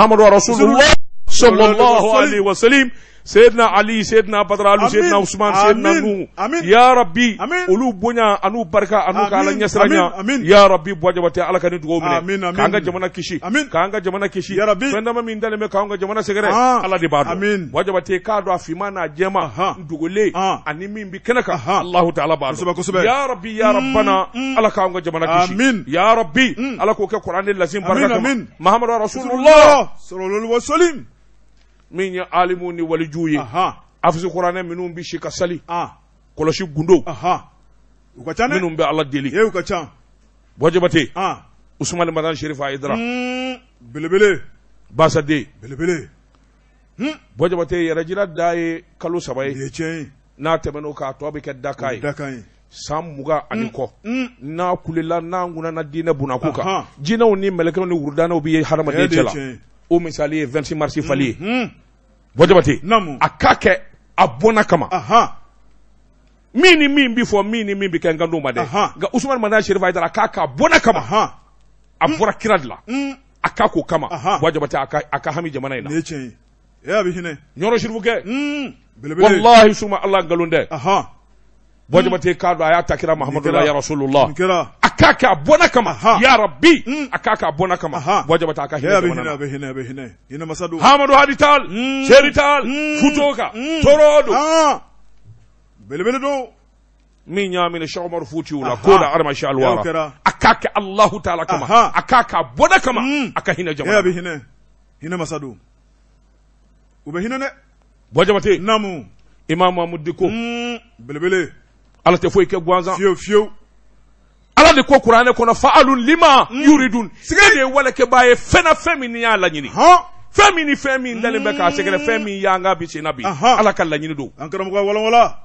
محمد رسول الله صلى الله عليه وسلم seydina ali seydina badralu seydina usman seydina nuhu ya rabbi olu bonya an'u barka an'u ka ala ya rabbi bwajabate ala ka dugo dugawu minɛ k'an ka jamana kisi k'an ka jamana kisi fɛn dama min dalen bɛ k'an ka jamana segere ah. ala de b'a dɔn bwajabate k'a dɔn a finma n'a jɛma dogolen ah. ani min bi kenaka kan taala b'a ya rabbi ya hmm, rabbana hmm. ala k'an jamana kisi ya rabbi hmm. ala k'o ke kuranɛ lasin barika kama mahamadu rasulullah sallallahu alaihi wasallam min ye alimu ni walijuw ah. ye afisi kuranɛ minnu bi si ka sali kɔlɔsi gundo u ka ca dɛ minnu bɛ ala deli ee u ka ca bɔjabate ah. usumani madan sherifa ayidara hmm. belebele basaden belebele bɔjabate hmm. yɛrɛjira da ye kalo saba hmm. ye n'a tɛmɛn'o kan a tɔ bɛ kɛ daka ye san mugan ani kɔ n'a kulela n'a ŋunana diinɛ bunako kan jinɛw ni mɛlɛkɛw ni wurudanɛw bɛ ye hadamaden cɛla o misali 26 marisi fali ye bɔn jabate a k'a kɛ a bɔnna kama min ni min bi fɔ min ni min bi kɛ n kan ma dɛ nka usumani mandan kama a bɔra mm. kira de la mm. a k'a k'o kama bɔn jabate a ka hami jamana in na ɲɔrɔ sirifukɛ walahi suma ala bojobate ka do aya takira muhammadu la ya rasulullah aka ka bona kama ya rabbi aka ka bona kama bojobata aka hina hina hina hina hina masadu hamadu hadital sherital futoka torodo belebele do min ya min shaw marfuti wala ko da arma sha alwara aka ka allah ta'ala kama aka ka bona kama aka hina jama'a ya bi hina hina masadu ube hina ne bojobate namu imam mahmud diko belebele ala tɛ foyi kɛ gansan fiyewu fiyewu ala de ko kuranɛ kɔnɔ fa alu lima mm. yuridun sigi de ye walekɛbaa ye fɛn na fɛn min ni y'a laɲini hɔn fɛn min ni fɛn min dalen mm. bɛ k'a sɛgɛrɛ fɛn min y'an ka bi sen na bi ala ka laɲini don an karamɔgɔ walawala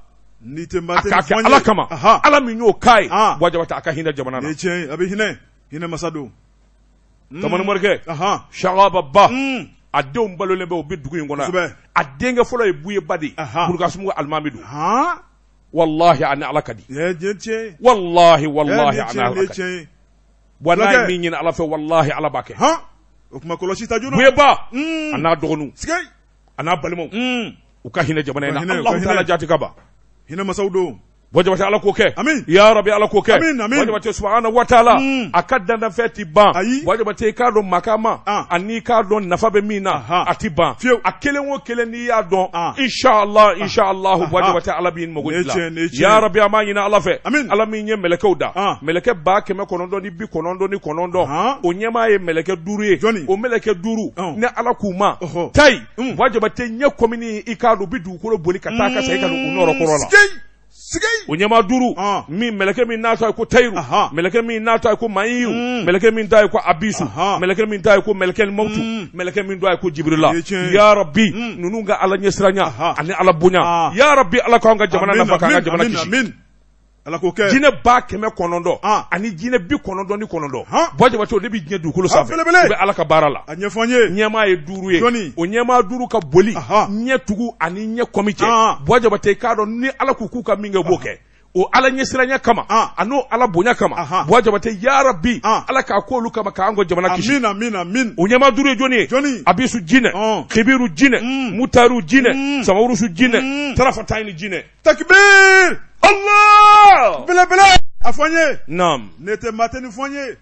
ni tɛ maa tɛ nin fɔ n ye ala kama ala min y'o k'a ye wajabata a ka hinɛ jamana na o ye tiɲɛ ye a bɛ hinɛ hinɛ masa don mm. kamani morikɛ sakababa a mm. denw balolen bɛ u bɛ dugu in kɔnɔ a denkɛ fɔlɔ ye buyeba de ye burukasumu alimami don wallahi ana alakadi wallahi wallahi ana alakadi ye min ɲini ala fɛ wallahi ala b'a kɛ buyeba mm. a n'a dɔgɔninw a n'a balimaw mm. u ka hinɛ jamana in na alahu taala jaati ka ban hinɛ masaw don bɔjabate ala ko kɛ amin ya ala ko kɛ amin amin bɔjabate subahana wataala mm. a ka dandanfɛn ti ban ayi bɔjabate i k'a dɔn maka ma ani ah. i k'a dɔn nafa bɛ min na a ti ban fiyewu a kelen o kelen n'i y'a dɔn ah. inshallah inshallah ah. bɔjabate ala b'i mago dilan ya rabi an b'a ɲini ala fɛ amin ala min ye mɛlɛkɛw da ah. mɛlɛkɛ ba kɛmɛ kɔnɔntɔn ni bi kɔnɔntɔn ni kɔnɔntɔn o ɲɛmaa ye mɛlɛkɛ ye o mɛlɛkɛ duuru ni ala k'u ma tayi bɔjabate i k'a dɔn u bɛ o ɲɛma duuru min mɛlɛkɛ min n'a ye ko tayiru mɛlɛkɛ min n'a ye ko mayiyu mɛlɛkɛ min t'a ye ko abisu mɛlɛkɛ min t'a ye ko mɛlɛkɛli mawutu mm. mɛlɛkɛ min t'a ye ko jibirila yarabi ninnu ka ala ɲɛsiranya ani ala bonya ah. rabbi ala k'an ka jamana nafa k'an ka jamana ala k'o kɛ jinɛ ba kɛmɛ kɔnɔntɔn ani jinɛ bi kɔnɔntɔn ni kɔnɔntɔn jabate o de bɛ diɲɛ dugukolo sanfɛ belebele u bɛ ala ka baara la a ɲɛfɔ n ye ɲɛmaa ye duuru ye jɔnni o ɲɛmaa duuru ka boli ɲɛtugu ani ɲɛ kɔmi cɛ i k'a dɔn ni ala k'u k'u ka min kɛ b'o kɛ o ala ɲɛsiranya kama a n'o ala bonya kama buwa jabate yaara bi ala k'a k'olu kama k'an ka jamana kisi o ɲɛmaa duuru ye jɔnni ye abisu jinɛ ah. kibiru jinɛ hmm. mutaru jinɛ hmm. samarusu jinɛ hmm. tarafata ni jinɛ takibir ala Wow! Belebele! afonye. Nam! Nete mateni fwanye!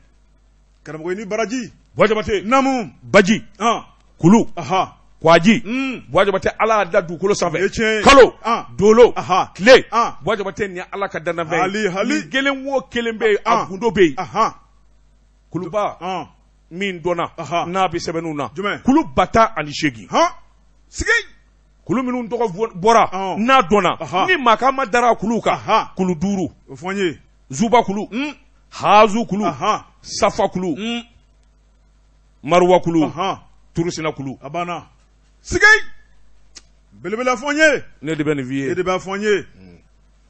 ni baraji! Bwajabate! Namu! Baji! Ah! Kulu! Aha! kwaji mm. bwajabate ala dadu kulu savé. kalo ah. dolo Aha. Clé. ah. bwajabate ni ala ka dandanfɛn ye kelen wo kelen ah yen a gundo bɛ Ah. min dɔnna n'a nabi sebenuna. na kulu bata ani ah sigi kulu minnu tɔgɔ bɔra ah. n'a dɔnna ni makama dara kulu kan kulu duuru zuba kulu mm. hazu kulu safa kulu mm. maruwa kulu turusina kulu a banna sigai belebele fɔ n ye ne de bɛ nin f'i ye e de b'a fɔ n ye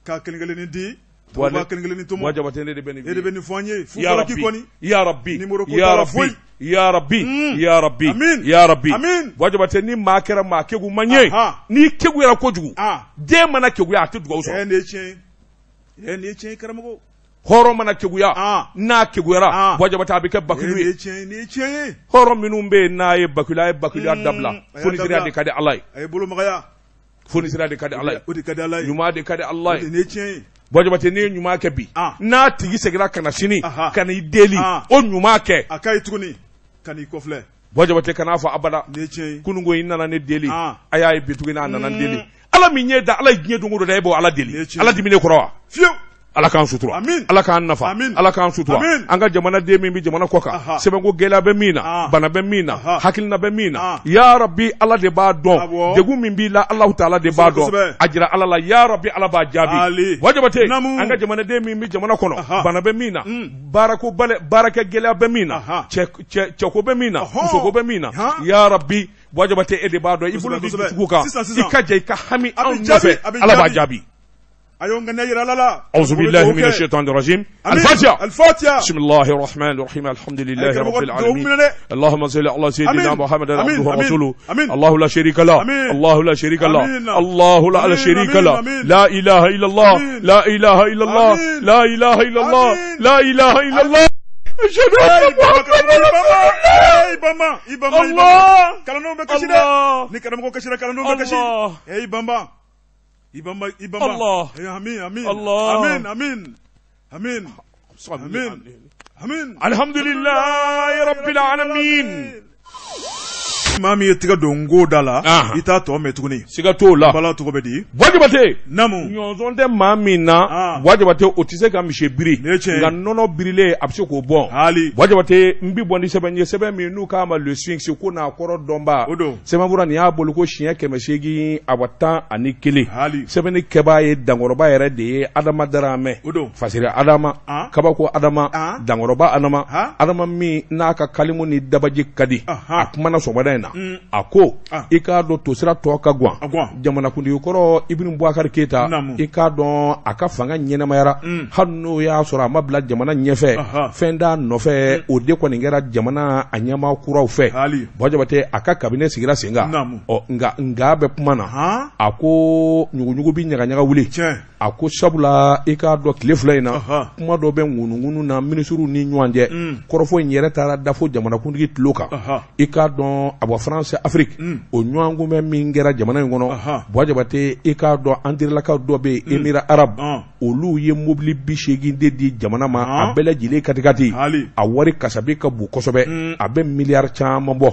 k'a kelen kelennin di tubabu k'a kelen kelennin to wa jabate ne de bɛ nin f'i ye e de bɛ nin fɔ n ye fukɔrɔki kɔni yarabi yarabi ya rabbi mm. ya rabbi Amin. ya rabbi wajaba ni maa kɛra maa kegu ma ɲɛ n'i kegu yɛrɛ kojugu den ah. mana keguya a tɛ dugawu sɔrɔ karamɔgɔ hɔrɔn mana keguya ah. n'a keguyara ah. wajabata a bɛ kɛ bakilu ye hɔrɔn minnu bɛ yen n'a ye bakilu a ye bakiluya dabila fonisiriya de ka di ala ye fonisiriya de ka di ala ye ɲuman de ka di ala ye bɔjabate n'i ye ɲuman kɛ bi ah. n'a tigi seginna ka na sini ka n'i deli o ɲuman kɛ a ka ɲi tuguni kan'i kɔfilɛ bɔ jabate kana fɔ abada kunungo i nana ne deli a ah. y'a ye bi nana deli mm. ala min ye da ala ye dungu don o da e ala deli ala dimine ne kɔrɔ wa fiyewu ala k'an sutura ala k'an nafa ala k'an sutura an ka jamana den min bɛ jamana kɔ kan sɛbɛnko gɛlɛya bɛ min na bana bɛ min na hakilina bɛ min na yarabi ala de b'a dɔn degun min b'i la alahu taala de b'a dɔn a jira ala la yarabi ala b'a jaabi wajabate jabate an ka jamanaden min bɛ jamana kɔnɔ bana bɛ min na mm. baarako baarakɛ gɛlɛya bɛ min na cɛko bɛ min na musoko bɛ min na yarabi wajabate e de b'a dɔn i bolo bɛ jugu kan i ka jɛ i ka hami anw nɔfɛ ala b'a jaabi أعوذ بالله من الشيطان الرجيم الفاتحة الفاتحة بسم الله الرحمن الرحيم الحمد لله أيوة، رب العالمين اللهم صل على سيدنا محمد عبده ورسوله الله لا شريك له الله لا شريك له الله لا شريك له لا إله إلا الله لا إله إلا الله لا إله إلا الله لا إله إلا الله أشهد أن محمدا رسول الله الله الله الله يبما يبما الله امين امين الله امين امين امين امين الحمد لله رب العالمين Ah. ni maa min ye tɛgɛ don ngo da la i t'a tɔ mɛn tuguni siga t'o la bala tɔgɔ bɛ di wajabate namu ɲɔnzɔn tɛ maa min na wajabate o tɛ se ka misi biri nka nɔnɔ birilen a bɛ se k'o bɔn hali wajabate n bi bɔ ni sɛbɛn ye sɛbɛn min n'u k'a ma le sphinx ko n'a kɔrɔ dɔnba o don sɛbɛnfura nin y'a bolo ko siɲɛ kɛmɛ seegin awa tan ani kelen hali sɛbɛnni kɛbaa ye dankɔrɔba yɛrɛ de ye adama dara mɛn o don fasira adama ah. kabako adama ah. dankɔrɔba adama adama min n'a ka kalimu ni dabaji ka di a kumana sɔgɔmada in na a ko ah. i k'a dɔn tosira tɔ ka gwan jamana kɔrɔ ibnu bubakari keyita i k'a dɔn a ka fanga ɲɛnamayara mm. hali n'o y'a sɔrɔ a ma bila jamana ɲɛfɛ fɛn da nɔfɛ mm. o de kɔni kɛra jamana a ɲɛma kuraw fɛ bɔn a ka kabinɛ sigira sen kan nga nga bɛ kuma na a ko ɲuguɲugu bi ɲagaɲaga wuli a ko sabula i k'a dɔn tile fila in na kuma dɔ bɛ ŋunuŋunu na minisiriw ni ɲɔgɔn cɛ mm. kɔrɔfɔ in yɛrɛ taara dafo fo jamanakuntigi tulo kan i k'a dɔn a wa faransi afiriki mm. o ɲɔgɔnkunbɛ min kɛra jamana in kɔnɔ buwa jabate i e k'a dɔn andirelakaw dɔ bɛ yen mm. emira arabu ah. olu ye mobili bi seegin de di jamana ma a ah. bɛɛ lajɛlen katikati a wari kasabi ka bon kosɛbɛ mm. a bɛ miliyari caman bɔ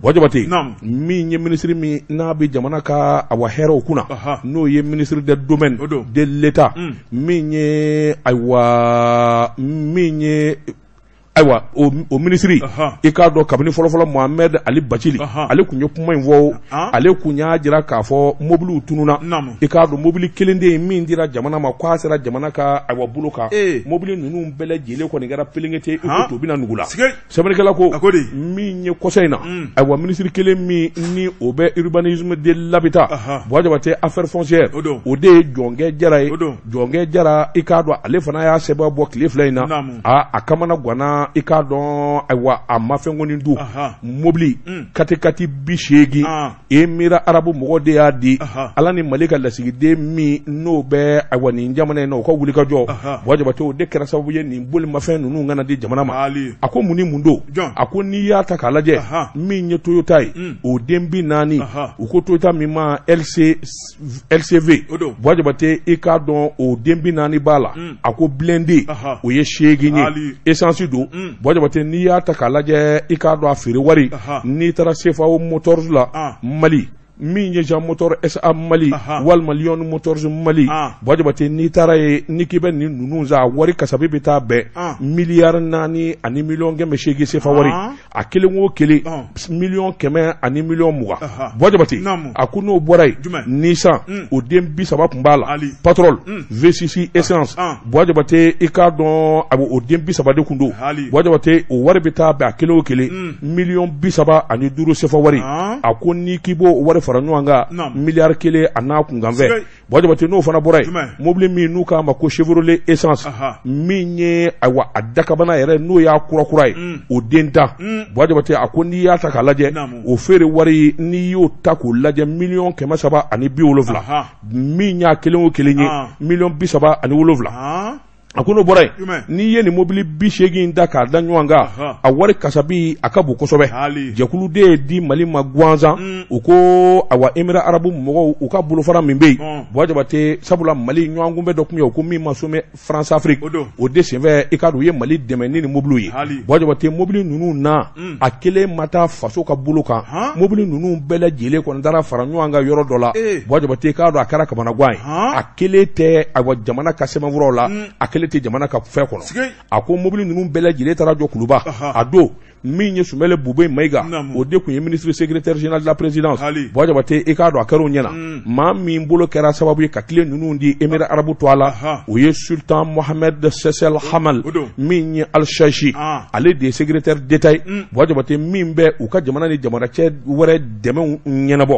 buwa jabate min ye minisiri min n'a bɛ jamana ka awa wa hɛrɛw kunna n'o ye minisiri de domaine de l'etat min ye ayiwa min ye ayiwa o, o minisiri i k'a dɔn kabini fɔlɔfɔlɔ muhamɛd ali bacili ale tun ye kuma in fɔ ale kun y'a jira k'a fɔ mobiliw tununa i k'a dɔn mobili kelen de ye min dira jamana ma k'a sera jamana ka ayiwa bolo kan ee. mobili ninnu bɛɛ lajɛlen kɔni kɛra pelenkete i ko to bɛna nugu la sɛbɛnnikɛla ko min ye kɔsɔ in na mm. ayiwa minisiri kelen min ni o bɛ urbanisme de labita Bouba Jabate affaire foncière o de ye jɔnkɛ jara ye jɔnkɛ jara i k'a dɔn ale fana y'a sɛbɛn bɔ tile fila in na a kamana ganna i k'a dɔn ayiwa a ma mafɛnkonin dun mobili mm. katikati bi seegin i ah. miira arabu mɔgɔ de y'a di ala ni mali ka lasigiden min n'o bɛ ayiwa nin jamana in na o ka wuli ka jɔ wa o de kɛra sababu ye nin bolimafɛn ninnu kana di jamana ma a ko mun ni mun don a ko n'i y'a ta k'a lajɛ min ye toyota ye mm. o den bi naani u ko toyota min ma lcv wa i k'a dɔn o den bi naani b'a la mm. a ko bilen o ye seegin ye esansi don Mm. bɔnjabate n'i y'a ta k'a lajɛ i k'a dɔn a feere wari n'i taara sefawo motors la ah. mali min ye ja motor sa mali walima lion motors mali ah. bɔjabate n'i taara ye ni k'i bɛ nin ninnu za wari kasabi bɛ taa bɛn ah. miliyari naani ani miliyɔn kɛmɛ seegin sefa wari ah. a kelen mm. o kelen miliyɔn kɛmɛ ani miliyɔn mugan bɔjabate a ko n'o bɔra o den bi saba tun b'a la patrol mm. vcc essence bɔjabate i k'a dɔn a bɛ o den bi saba de kun don bɔjabate o wari bɛ taa a kelen o kelen mm. miliyɔn bi saba ani duuru sefa wari a ko n'i wari fara ɲɔgɔn kan miliyari kelen a n'a kunkanfɛ bɔn jabate n'o fana bɔra yen mobili min n'u k'a ma ko chevrolet essence min ye ayiwa a dakabana yɛrɛ n'o y'a kurakura ye mm. o den ta mm. bɔn jabate a ko n'i y'a ta k'a lajɛ o feere wari n'i y'o ta k'o lajɛ miliyɔn kɛmɛ saba ani bi wolonwula min y'a kelen o kelen ye ah. miliyɔn bi saba ani wolonwula ah a ko n'o bɔra yen n'i ye nin mobili bi seegin da k'a da ɲɔgɔn kan a wari kasabi a ka bon kosɛbɛ jɛkuluden di mali ma gansan u mm. ko awa emira arabu mɔgɔw u ka bolofara min bɛ yen buwa jabate sabula mali ɲɔgɔnkunbɛ dɔ tun ye ko min ma somɛ faransi afiriki o de senfɛ i ka don u ye mali dɛmɛ ni nin mobiliw ye buwa jabate mobili ninnu na mm. a kelen ma taa faso ka bolo kan mobili ninnu bɛɛ lajɛlen kɔni taara fara ɲɔgɔn kan yɔrɔ dɔ la ee. buwa jabate i k'a dɔn a kɛra kamanagan ye a kelen tɛ awa jamana ka sɛbɛnfuraw la mm. a kelen tɛ jamana ka fɛn kɔnɔ a ko mobili ninnu bɛɛ lajɛlen taara jɔ kuluba a don min ye sumɛlɛ bube maiga o de tun ye ministre secrétaire général de la présidence bɔn jabate i k'a dɔn a ɲɛna maa hmm. min bolo kɛra sababu ye ka tile ninnu di émirat ah. arabu to a la o ye sultan mohamed sesel oh, hamal min ye alshashi ale ah. de ye secrétaire d'état ye bɔn min bɛ u ka jamana ni jamanacɛ wɛrɛ dɛmɛw ɲɛnabɔ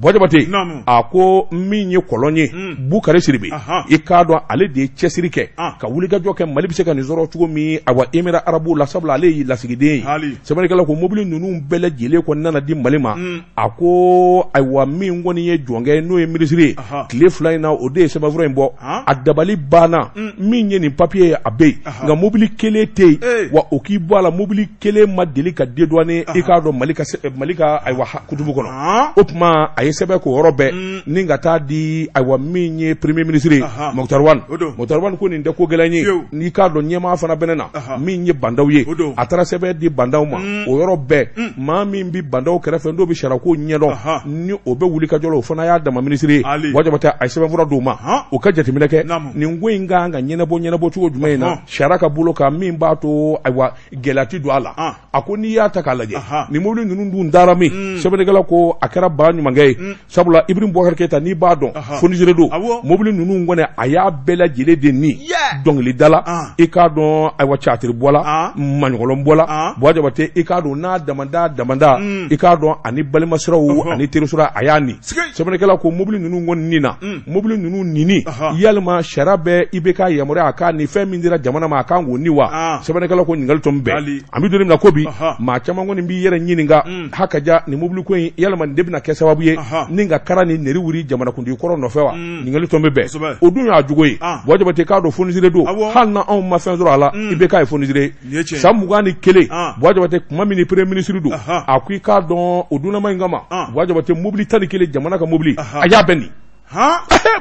bɔn jabate a ko min ye kɔlɔn bukare siribe i k'a dɔn ale de ye cɛsiri kɛ ka wulikajɔ kɛ mali bɛ se ka nin sɔrɔ cogo min emira wa arabu la sabula ale y'i lasigiden ye sɛbɛnnikɛla ko mobili ninnu bɛɛ lajɛlen kɔni nana di mali ma mm. a ko ayiwa min kɔni ye jɔnkɛ n'o ye minisiri ye tile fila in na o de ye sɛbɛnfura in bɔ a dabali banna mm. min ye nin papiye ye a bɛ yen nka mobili kelen tɛ yen ee. wa o k'i bɔ a la mobili kelen ma deli ka deduwanen i e k'a dɔn mali ka eh, mali ka ayiwa kutubu kɔnɔ o tuma a ye sɛbɛn k'o yɔrɔ bɛɛ mm. ni ka taa di ayiwa min ye premier minisiri mɔkutari wan mɔkutari wan ko nin tɛ ko gɛlɛn ye n'i k'a dɔn ɲɛmaa fana bɛ ne na min ye bandaw ye a taara sɛbɛn di bandaw bandaw ma mm. o yɔrɔ bɛɛ mm. maa min bi bandaw kɛrɛfɛ n'o bɛ sarako ɲɛdɔn ni o bɛ wuli ka jɔ la o fana y'a dama minisiri ye wajabata a ye sɛbɛnfura d'o ma o ka jateminɛ kɛ nin ko in kan ka ɲɛnabɔ ɲɛnabɔ cogo jumɛn in na sariya ka bolo kan min b'a to ayiwa gɛlɛya ti don a la ah. a ko n'i y'a ta k'a lajɛ nin mobili ninnu dun dara min mm. sɛbɛnnikɛla ko a kɛra ba ɲumankɛ ye sabula ibiri bɔkari keyita n'i b'a dɔn fonizire don mobili ninnu kɔni a y'a bɛɛ lajɛlen de ni dɔnkilidala ah. i k'a dɔn ayiwa catiri bɔla ah. maɲɔgɔlɔn bɔla jabate i k'a dɔn n'a damada damada mm. i k'a dɔn ani balimasiraw uh-huh. ani terisira a y'a nin sɛbɛnnikɛla ko mobili ninnu kɔni nin na mm. mobili ninnu nini uh-huh. yalima sariya bɛ i bɛ k'a yamaruya a k'a nin fɛn min dira jamana ma a kan k'o ni wa ah. sɛbɛnnikɛla ko ɲininkali tun bɛn an bɛ don min na ko bi uh-huh. maa caman kɔni b'i yɛrɛ ɲininka mm. hakaja nin mobili ko in yalima nin de bɛna kɛ sababu ye ni ka kara ni neri wuli jamanakuntigi kɔrɔ nɔfɛ wa ɲininkali tun bɛ bɛn o dun y'a jogo ye ah. wa jabate k'a dɔn fonisiere don hali na anw ma fɛn sɔrɔ a la i bɛ k'a ye fonisiere san mugan ni kelen ah. wajabate kuma min ni premier ministre don a ko i k'a dɔn o dunnama in ah. kama wajabate mobili tan ni kelen jamana ka mobili a y'a bɛɛ nin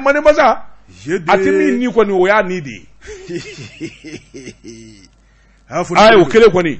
mande a tɛ min ni kɔni o y'a ni de ye ayi o kelen kɔni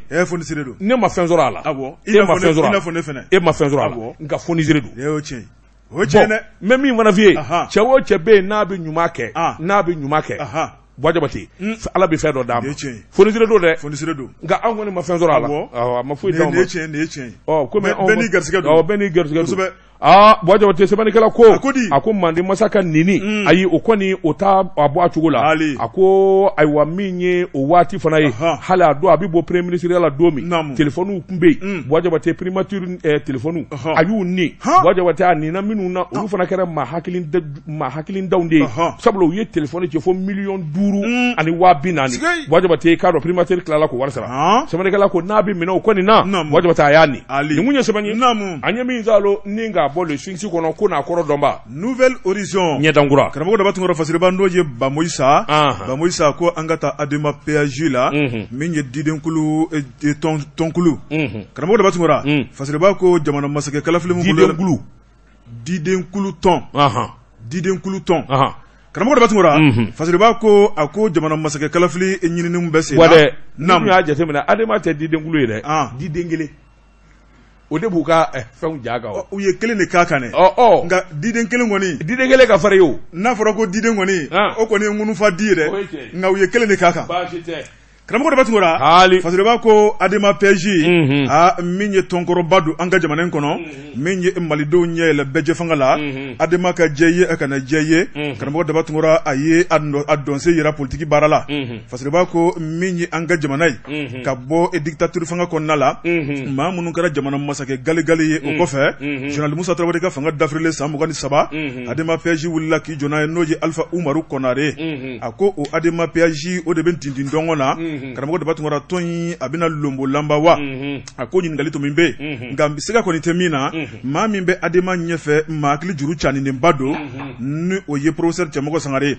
ne ma fɛn sɔrɔ a la awɔ e ma fɛn sɔrɔ a la ne fɛnɛ e ma fɛn sɔrɔ a la nka fonisire don e eh, y'o tiɲɛ o n bɛ min fana f'i ye cɛ o cɛ bɛ yen n'a bɛ ɲuman kɛ ah. n'a bɛ ɲuman kɛ Bwajabati sa mm. ala bɛ fɛn dɔ d'a ma fonisire don dɛ fonisire don nka anw kɔni ma fɛn sɔrɔ a la awɔ a ma foyi d'anw ma nin ye tiɲɛ ye nin ye tiɲɛ ye ɔ komi bɛɛ n'i garisɛgɛ don awɔ bɛɛ n'i garisɛgɛ don kosɛbɛ aa ah, bɔn jabate sɛbɛnnikɛla ko a ko manden mande masaka nini mm. ayi o kɔni o t'a a bɔ a cogo la a ko ayiwa min ye o waati fana ye hali a don a bɛ bɔ premier ministre la don min telefɔniw tun mm. bɛ yen bɔn jabate primature eh, telefɔniw a y'u ni bɔn jabate a nina minnu na olu fana kɛra maa hakili maa hakilidanw de ye sabula u ye telefɔni cɛ fo mm. ani waa bi naani bɔn jabate k'a dɔn primature tilala k'o wari sara sɛbɛnnikɛla ko n'a bɛ minɛ o kɔni na Namu Bwaja a y'a ni nin kun sema sɛbɛn Namu an ye ninga k'a bɔ le swingsi kɔnɔ ko n'a kɔrɔ dɔnba nouvelle horizon ɲɛdankura karamɔgɔ daba tunkɔrɔ fasiriba n'o ye bamoyi sa bamoyi sa ko an ka taa adema péage la min ye didenkulu eh, eh, tɔnkulu karamɔgɔ daba tunkɔra mm. fasiriba ko jamana masakɛ kalafili min didenkulu didenkulu tɔn didenkulu tɔn karamɔgɔ dɔ batugura fasiriba ko a ko jamana masakɛ kalafili eh, ɲininiw bɛ sen wa dɛ n'u y'a jateminɛ adama tɛ diden kulu ye dɛ diden kelen Eh, o de b'u ka fɛnw ja kan u ye kelen de k'a kan dɛ ɔ ɔ nka diden kelen kɔni diden kelen ka fari o n'a fɔra ko diden kɔni ah. o kɔni ye ŋunufa di ye dɛ nka u ye kelen de k'a kan baasi tɛ karamɔgɔ daba tugura hali fasodenba ko adama pɛzi a min ye tɔnkɔrɔba don an ka jamana in kɔnɔ min ye malidenw ɲɛ yɛlɛ bɛɛ jɛ fanga la adama ka jɛ ye a kana jɛ ye karamɔgɔ daba tugura a ye a dɔnse yira politiki baara la fasodenba ko min ye an ka jamana ye ka bɔ dictature fanga kɔnɔna la maa minnu kɛra jamana masakɛ galigali ye o kɔfɛ général musa tarawele ka fanga dafirilen san mugan ni saba adama pɛzi wulila k'i jɔ n'a ye n'o ye alifa umaru kɔnare a ko o adama pɛzi o de bɛ tintin dɔngɔn na Mhm. karamɔgɔ dabatungara tɔn in a bɛna lonbo lanba wa a ko ɲininkali tun min bɛ yen nka siga kɔni tɛ min na maa min bɛ adema ɲɛfɛ maa hakili juru canilenba don ni o ye professeur cɛmɔgɔ sangare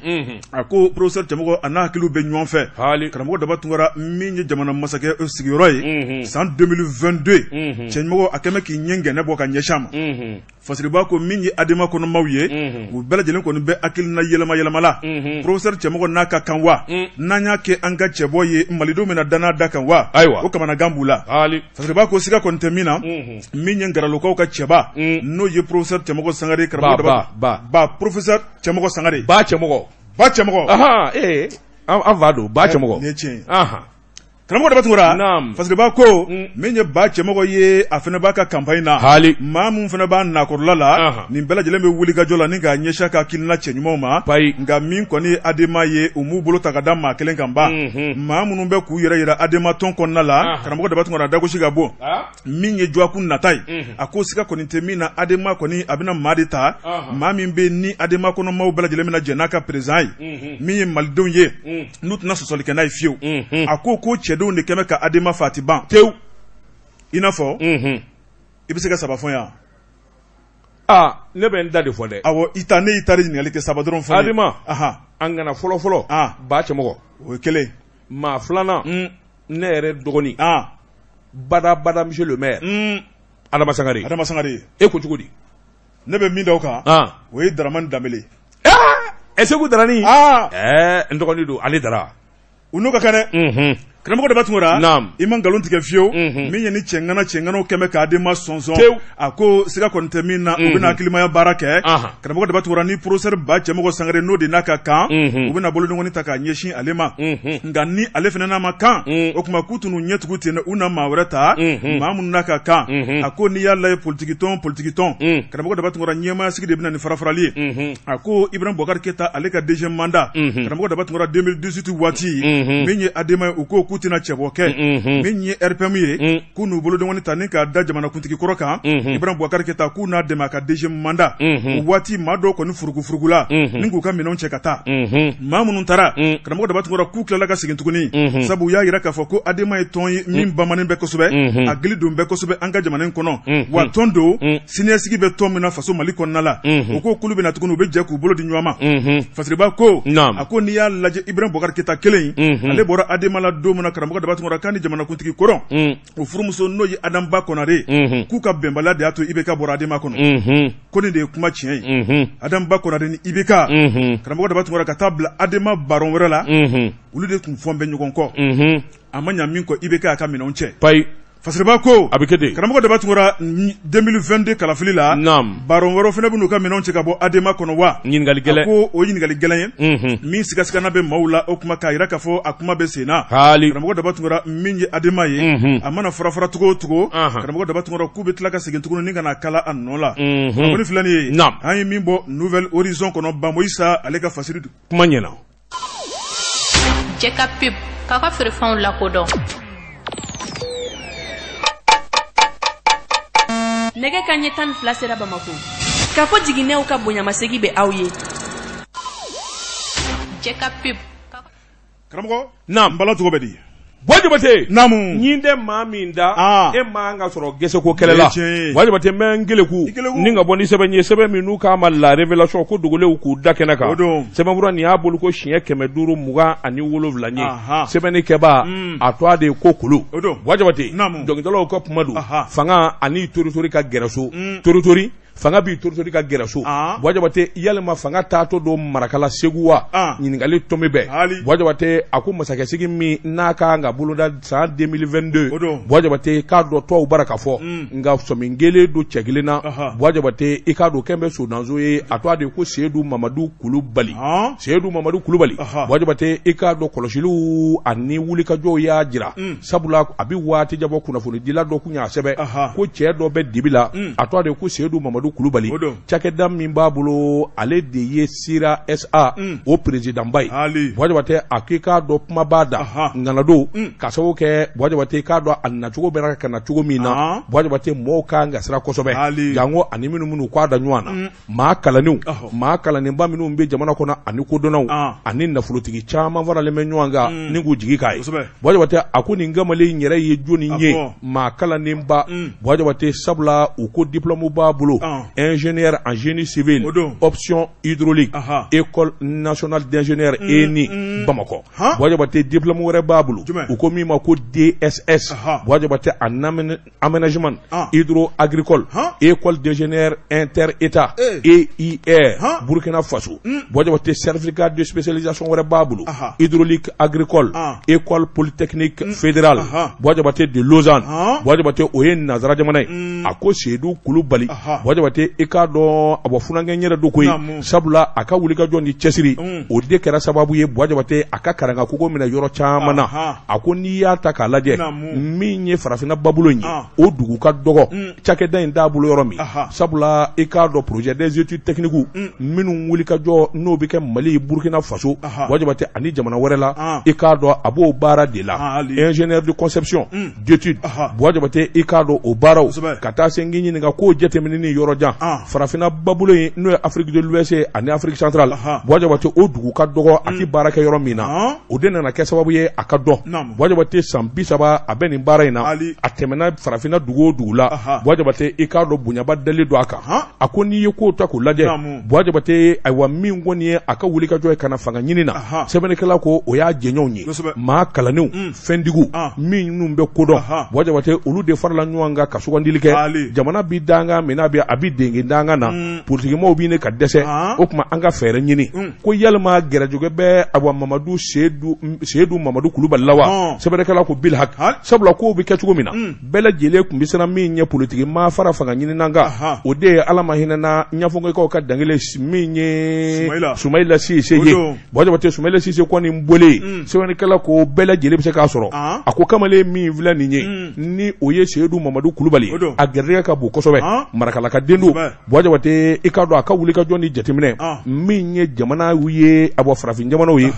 a ko professeur cɛmɔgɔ a n'a hakiliw bɛ ɲɔgɔn fɛ karamɔgɔ dabatungara min ye jamana masakɛ sigiyɔrɔ ye san 2022 cɛmɔgɔ a kɛmɛ k'i ɲɛ gɛnɛ bɔ ka ɲɛsin a ma fasiriba ko min ye adema kɔnɔmaw ye u bɛɛ lajɛlen kɔni bɛ hakilina yɛlɛma yɛlɛmala professeur cɛmɔgɔ n'a ka kan wa n'an y'a kɛ an ka cɛbɔ ye malidenw bɛna danna da kan wa ayiwa o kamana kamanagan b'u la faseke b'a ko siga kɔni tɛ min na mhm. min ye ngaralokaw ka cɛba mm. n'o ye professeur cɛmɔgɔ sangare karamɔgɔ daba ba ba professeur cɛmɔgɔ sangare ba cɛmɔgɔ ba cɛmɔgɔ an fa don ba cɛmɔgɔ nin ye tiɲɛ karamɔgɔ daba tugura faseke ko min ye ba cɛmɔgɔ ye a fana b'a ka kanpaɲi na hali maa min fana b'a nakɔrɔla la nin bɛɛ lajɛlen bɛ wuli kajɔ la ni k'a ɲɛsiya ka kilina cɛɲumanw ma nka min kɔni ye adema ye u m'u bolo ta ka da maa kelen kan ba maa mhm. minnu bɛ k'u yɛrɛ yira adema tɔn kɔnɔna la karamɔgɔ daba tugura dagosi ka bon ah. min ye jɔwaku mhm. nata ye a ko siga kɔni tɛ min na adema kɔni a bɛna maa de ta maa min bɛ ni adema kɔnɔmaw bɛɛ lajɛlen bɛna jɛ n'a ka perezan mhm. ye min ye malidenw ye n'u tɛna sɔsɔli kɛ n'a ye fiyewu a ko ko cɛ dɛmɛdenw de kɛmɛ ka adema fati ban tewu i n'a fɔ i be se ka saba fɔ ya aa ne bɛ n da de fɔ dɛ. awɔ i ta ne y'i ta de kɛ saba dɔrɔn fɔ n ye. a ŋana fɔlɔfɔlɔ ba cɛmɔgɔ. o ye kelen. ma filanan mm. ne yɛrɛ dɔgɔnin. badabada monsieur le maire. Mm. adama sangare. adama sangare. e ko cogo di. ne bɛ min da kan. o ye daramani danbele. ɛɛ segu darani. Eh, n dɔgɔnin don ale dara. u n'u ka kɛnɛ. karamɔgɔ daba tungura naam i ma nkalon tigɛ fiyewu mhm. min ye ni cɛŋana cɛŋanaw kɛmɛ k'a den ma sɔnsɔn a ko siga kɔni tɛ min na u mhm. bɛna hakilimaya baara kɛ karamɔgɔ daba tungura ni professeur ba cɛmɔgɔ sangare n'o de n'a ka kan mhm. u bɛna bolodenkɔni ta k'a ɲɛsin ale ma nka ni ale fana n'a ma kan o tuma k'u tun n'u ɲɛtugu ten u na maa wɛrɛ ta maa minnu n'a ka kan a ko n'i y'a lajɛ politiki tɔn politiki tɔn karamɔgɔ daba tungura ɲɛmaya sigi de bɛna nin farafarali ye a ko ibrahim bɔkari keta ale ka deuxième mandat karamɔgɔ daba tungura 2018 waati min ye adema ye u ko k'u tɛna cɛbɔ min ye rpm ye k'u n'u bolodengɔni ta ni k'a da jamanakuntigi kɔrɔ kan ibran bubakari keta k'u n'a dɛmɛ a ka deuxième manda o waati maa dɔw kɔni furugufurugula ni k'u ka minɛnw cɛ ka taa maa minnu taara karamɔgɔ daba tun kɔrɔ k'u tilala ka segin tuguni sabu u y'a yira k'a fɔ ko adema ye tɔn ye min bamanin bɛ kosɛbɛ a gili don bɛ kosɛbɛ an ka jamana in kɔnɔ wa tɔn don siniyasigi bɛ tɔn min na faso mali kɔnɔna la u ko k'olu bɛna tuguni u bɛ jɛ k'u bolo di ɲɔgɔn ma fasiriba ko a ko n'i y'a lajɛ ibran bubakari keta kelen ale bɔra adema la don na karamɔgɔ daba ngora kani jamana kuntiki koron o furumuso n'o ye adamba kɔnare k'u ka bɛnbaliya de y'a to borade bɔra adema kɔnɔ ko nin de ye kuma -hmm. adam adamba kɔnare ni ibeka mm-hmm. karamɔgɔ daba tunkara ka taa bila adema baron wɛrɛ la olu mm-hmm. de tun kumfombe bɛ mm kɔ a minko ibeka min kɔ ibk ka minɛnw Fasiriba ko a bɛ kɛ ten karamɔgɔ daba tugura 2022 kalafili la naam baron wɛrɛw fana bɛn'u ka minɛnw cɛ ka bɔ ADEMA kɔnɔ wa ɲininkali gɛlɛn a ko o ɲininkali gɛlɛn ye unhun min sigasigana bɛ maaw la o tuma k'a yira k'a fɔ a kuma bɛ sen na haali karamɔgɔ daba tugura min ye ADEMA ye unhun a mana fara fara cogo o cogo anhan karamɔgɔ daba tugura k'u bɛ tila ka segin tuguni ni kana kala a nɔ la unhun kunnafoni filɛ nin ye naam an ye min bɔ Nouvelle Horizon kɔnɔ Bamouissa ale ka fasiri d kuma ɲɛna Jɛ ka pep k'a ka feerefɛnw lakodɔn nɛgɛ ka ɲɛ tan ni fila sera bamako k'a fɔ jiginɛw ka bonyamasegi bɛ aw ye karamɔgɔ na bala cogo bɛ di bɔ jabate. naamu. ɲin min da. aa e man ka sɔrɔ geseko kɛlɛ la. o ye tiɲɛ ye. bɔ jabate n bɛ n geleku. ni ka bɔ ni sɛbɛn ye sɛbɛn min n'u k'a ma la révélation ko dogolenw k'u da kɛnɛ kan. o ni sɛbɛnfura y'a bolo ko siɲɛ kɛmɛ duru muga ani wolonwula ye. sɛbɛnni kɛba. Mm. a to a de ko kolo. o don. bɔ jabate. naamu. dɔnkilidalaw ka kuma don. fanga ani toritori ka gɛrɛ so. toritori fanga b'i toritori ka gɛrɛ so ah. Buwa Jabate yalima fanga taatɔ do marakala Segu wa ah. ɲiningali tomi bɛɛ Buwa a ko masakɛsigi Siki min n'a ka kan ka boloda san 2022 Buwa k'a dɔn tɔw bara ka fɔ mm. nka sɔmingele do don cɛ na Buwa i k'a dɔn kɛn bɛ sodanso ye a tɔgɔ de ko sedu Mamadu Kulubali Seyidu Mamadu Kulubali ah. Buwa i k'a dɔ kɔlɔsiliw ani wulikajɔw y'a jira mm. sabula a bi waati jan kunnafonidila dɔ tun y'a sɛbɛn ko cɛɛ dɔ bɛ dibi la mm. a de ko Seyidu Mamadu amadu kulubali cakɛda min b'a bolo ale de ye sira sa mm. o perezidanba mm. mm. ah. ye bɔjabate a k'i k'a dɔn kumaba da ŋanadon ka sabu kɛ bɔjabate k'a dɔ a nacogo bɛna ka na cogo min na bɔjabate mɔɔw k'an ka sira kosɛbɛ janko ani minnu minnu k'a da ɲɔgɔn na maa kalanninw maa kalanninba minnu bɛ jamana kɔnɔ ani kodɔnnaw ani nafolotigi caman faralen bɛ ɲɔgɔn kan ni k'u jigi k'a ye bɔjabate a ko nin kamalen yɛrɛ ye joni ye maa kalannen sabula u ko diplɔmu b'a bolo ah. Hein. ingénieur en génie civil option hydraulique école nationale d'ingénieur mm, ENI mm. bamako. Buwa Jabate diplôme wɛrɛ b'a ou commis ma ko DSS en aménagement hydro agricole école d'ingénieur inter état EIR eh. e Burkina Faso mm. Buwa Jabate certificat de spécialisation au b'a hydraulique agricole école polytechnique fédérale Buwa Jabate de Lausanne Buwa Jabate au ye à jamana Kouloubali. a kuyate i do abo a wa do koy sabula a ka wuli ka ni cɛsiri mm. o de kɛra sababu ye buwa jabate a ka karanga kogo minɛ yɔrɔ caman na a ko n'i y'a ta laje lajɛ min ye farafinna babulo ye ah. o dugu ka dɔgɔ mm. cakɛda da t'a bolo yɔrɔ min sabula i k'a projet des études techniques mm. minu wuli ka jɔ n'o bɛ kɛ Mali Burkina Faso buwa jabate ani jamana wɛrɛ la ah. i k'a dɔn a b'o baara de la ah, ingénieur de conception d'étude buwa jabate i k'a dɔn o baaraw ka taa se n k'o yɔrɔjan ah. farafinna babulo in n'o ye afiriki de l'ouest ye ani afiriki centrale Buwa Jabate o dugu ka dɔgɔ a ti hmm. baara kɛ yɔrɔ min na ah. o de nana kɛ sababu ye a ka dɔn Buwa Jabate san bi saba a bɛ nin baara in na a tɛmɛna farafinna dugu o dugu la Buwa Jabate i k'a dɔn bonyaba dalen don a kan a ko n'i ye kow ta k'u lajɛ Buwa Jabate ayiwa min kɔni ye a ka wulikajɔ ye ka na fanga ɲini na sɛbɛnnikɛla ko o y'a jɛɲɔgɔnw ye maa kalannenw hmm. fɛntigiw ah. minnu bɛ kodɔn Buwa Jabate olu de farala ɲɔgɔn kan ka sugandili kɛ jamana bi danga min n'a bɛ bi dengi danga na mm. politikimɔgɔw bi ne ka dɛsɛ ah. o kuma an ka fɛɛrɛ ɲini mm. ko yalima gɛrɛjɛgɛ bɛ awa mamadu seyidu seyidu mamadu kulubali ah. la wa sɛbɛnnikɛla ko bil hak sabula kow bi kɛ cogo min na bɛɛ lajɛlen kun bi siran min ɲɛ politiki maa fara fanga ɲininan kan o de ye ala ma hinɛna ɲɛfɔkɛkaw ka dangile min ye sumayila sise ye bɔn jabate sumayila sise kɔni bɔlen sɛbɛnnikɛla ko bɛɛ lajɛlen bi se mm. k'a sɔrɔ a ah. ko kamalen min filɛ nin ye ni o ye seyidu mamadu kulubali a gɛrɛjɛgɛ ka bon kosɛbɛ marakalaka den don buwajɛ wate i k'a dɔn a ka wuli ka jɔn ni jateminɛ ah. min ye jamana ye a bɔ farafin jamanaw ye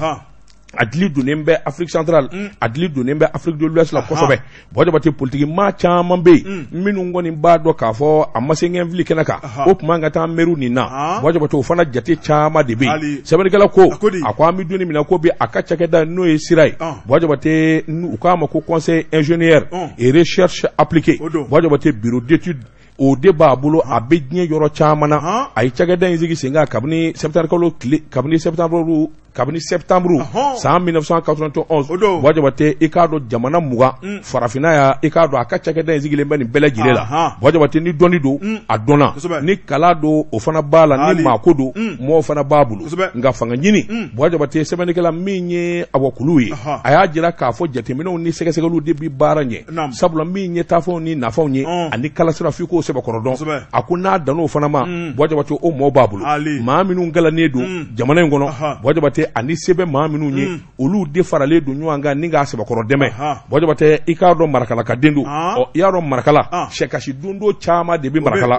a dili donnen bɛ afrique central mm. a dili donnen bɛ afiriki de l'ouest la kosɛbɛ bɔn jabate politiki maa caman bɛ yen minnu kɔni b'a dɔn k'a fɔ a ma mm. se ŋɛnfili kɛnɛ kan o tuma ka taa mɛriw nin na bɔn jabate o fana jate caman de bɛ yen sɛbɛnnikɛla ko a ko an bɛ don min na ko bi a ka cakɛda n'o ye sira ye ah. bɔn jabate u k'a ma ko conseil ingénieur ah. et recherche appliquée bɔn jabate bureau d'étude o de b'a bolo a bɛ diɲɛ yɔrɔ caman na a ye cakɛda in sigi sen kan kabini sɛbitanikalu tile kabini sɛbitanikalu kabini sɛptanburu san 1991 buwa i k'a dɔ jamana muga mm. farafina ya i k'a dɔ a ka cakɛda in sigilen bɛ nin la buwa ni dɔni do mm. a dɔnna ni kala do o fana b'a la ni do don mm. mɔɔw fana b'a bolo nga fanga ɲini buwa jabate sɛbɛnnikɛla min ye awakulu ye a y'a jira k'a fɔ jateminɛw ni sɛgɛsɛgɛlu de bi baara ɲɛ sabula min ye taafɛnw ni nafaw ye ani kalasira f'i k'o sɛbɛkɔrɔ dɔn a ko n'a dan'o fana ma buwa jabate o mɔɔw b'a bolo maa minnu galannen don jamana in kɔnɔ buwa tɛ ani se bɛ maa minnu ye mm. olu de faralen don ɲɔgɔn kan ni k'a sɛbɛkɔrɔ dɛmɛ bɔn tɛ i k'a dɔn marakalakaden don ɔ i y'a dɔn marakala sɛkasi dondo caman de bɛ marakala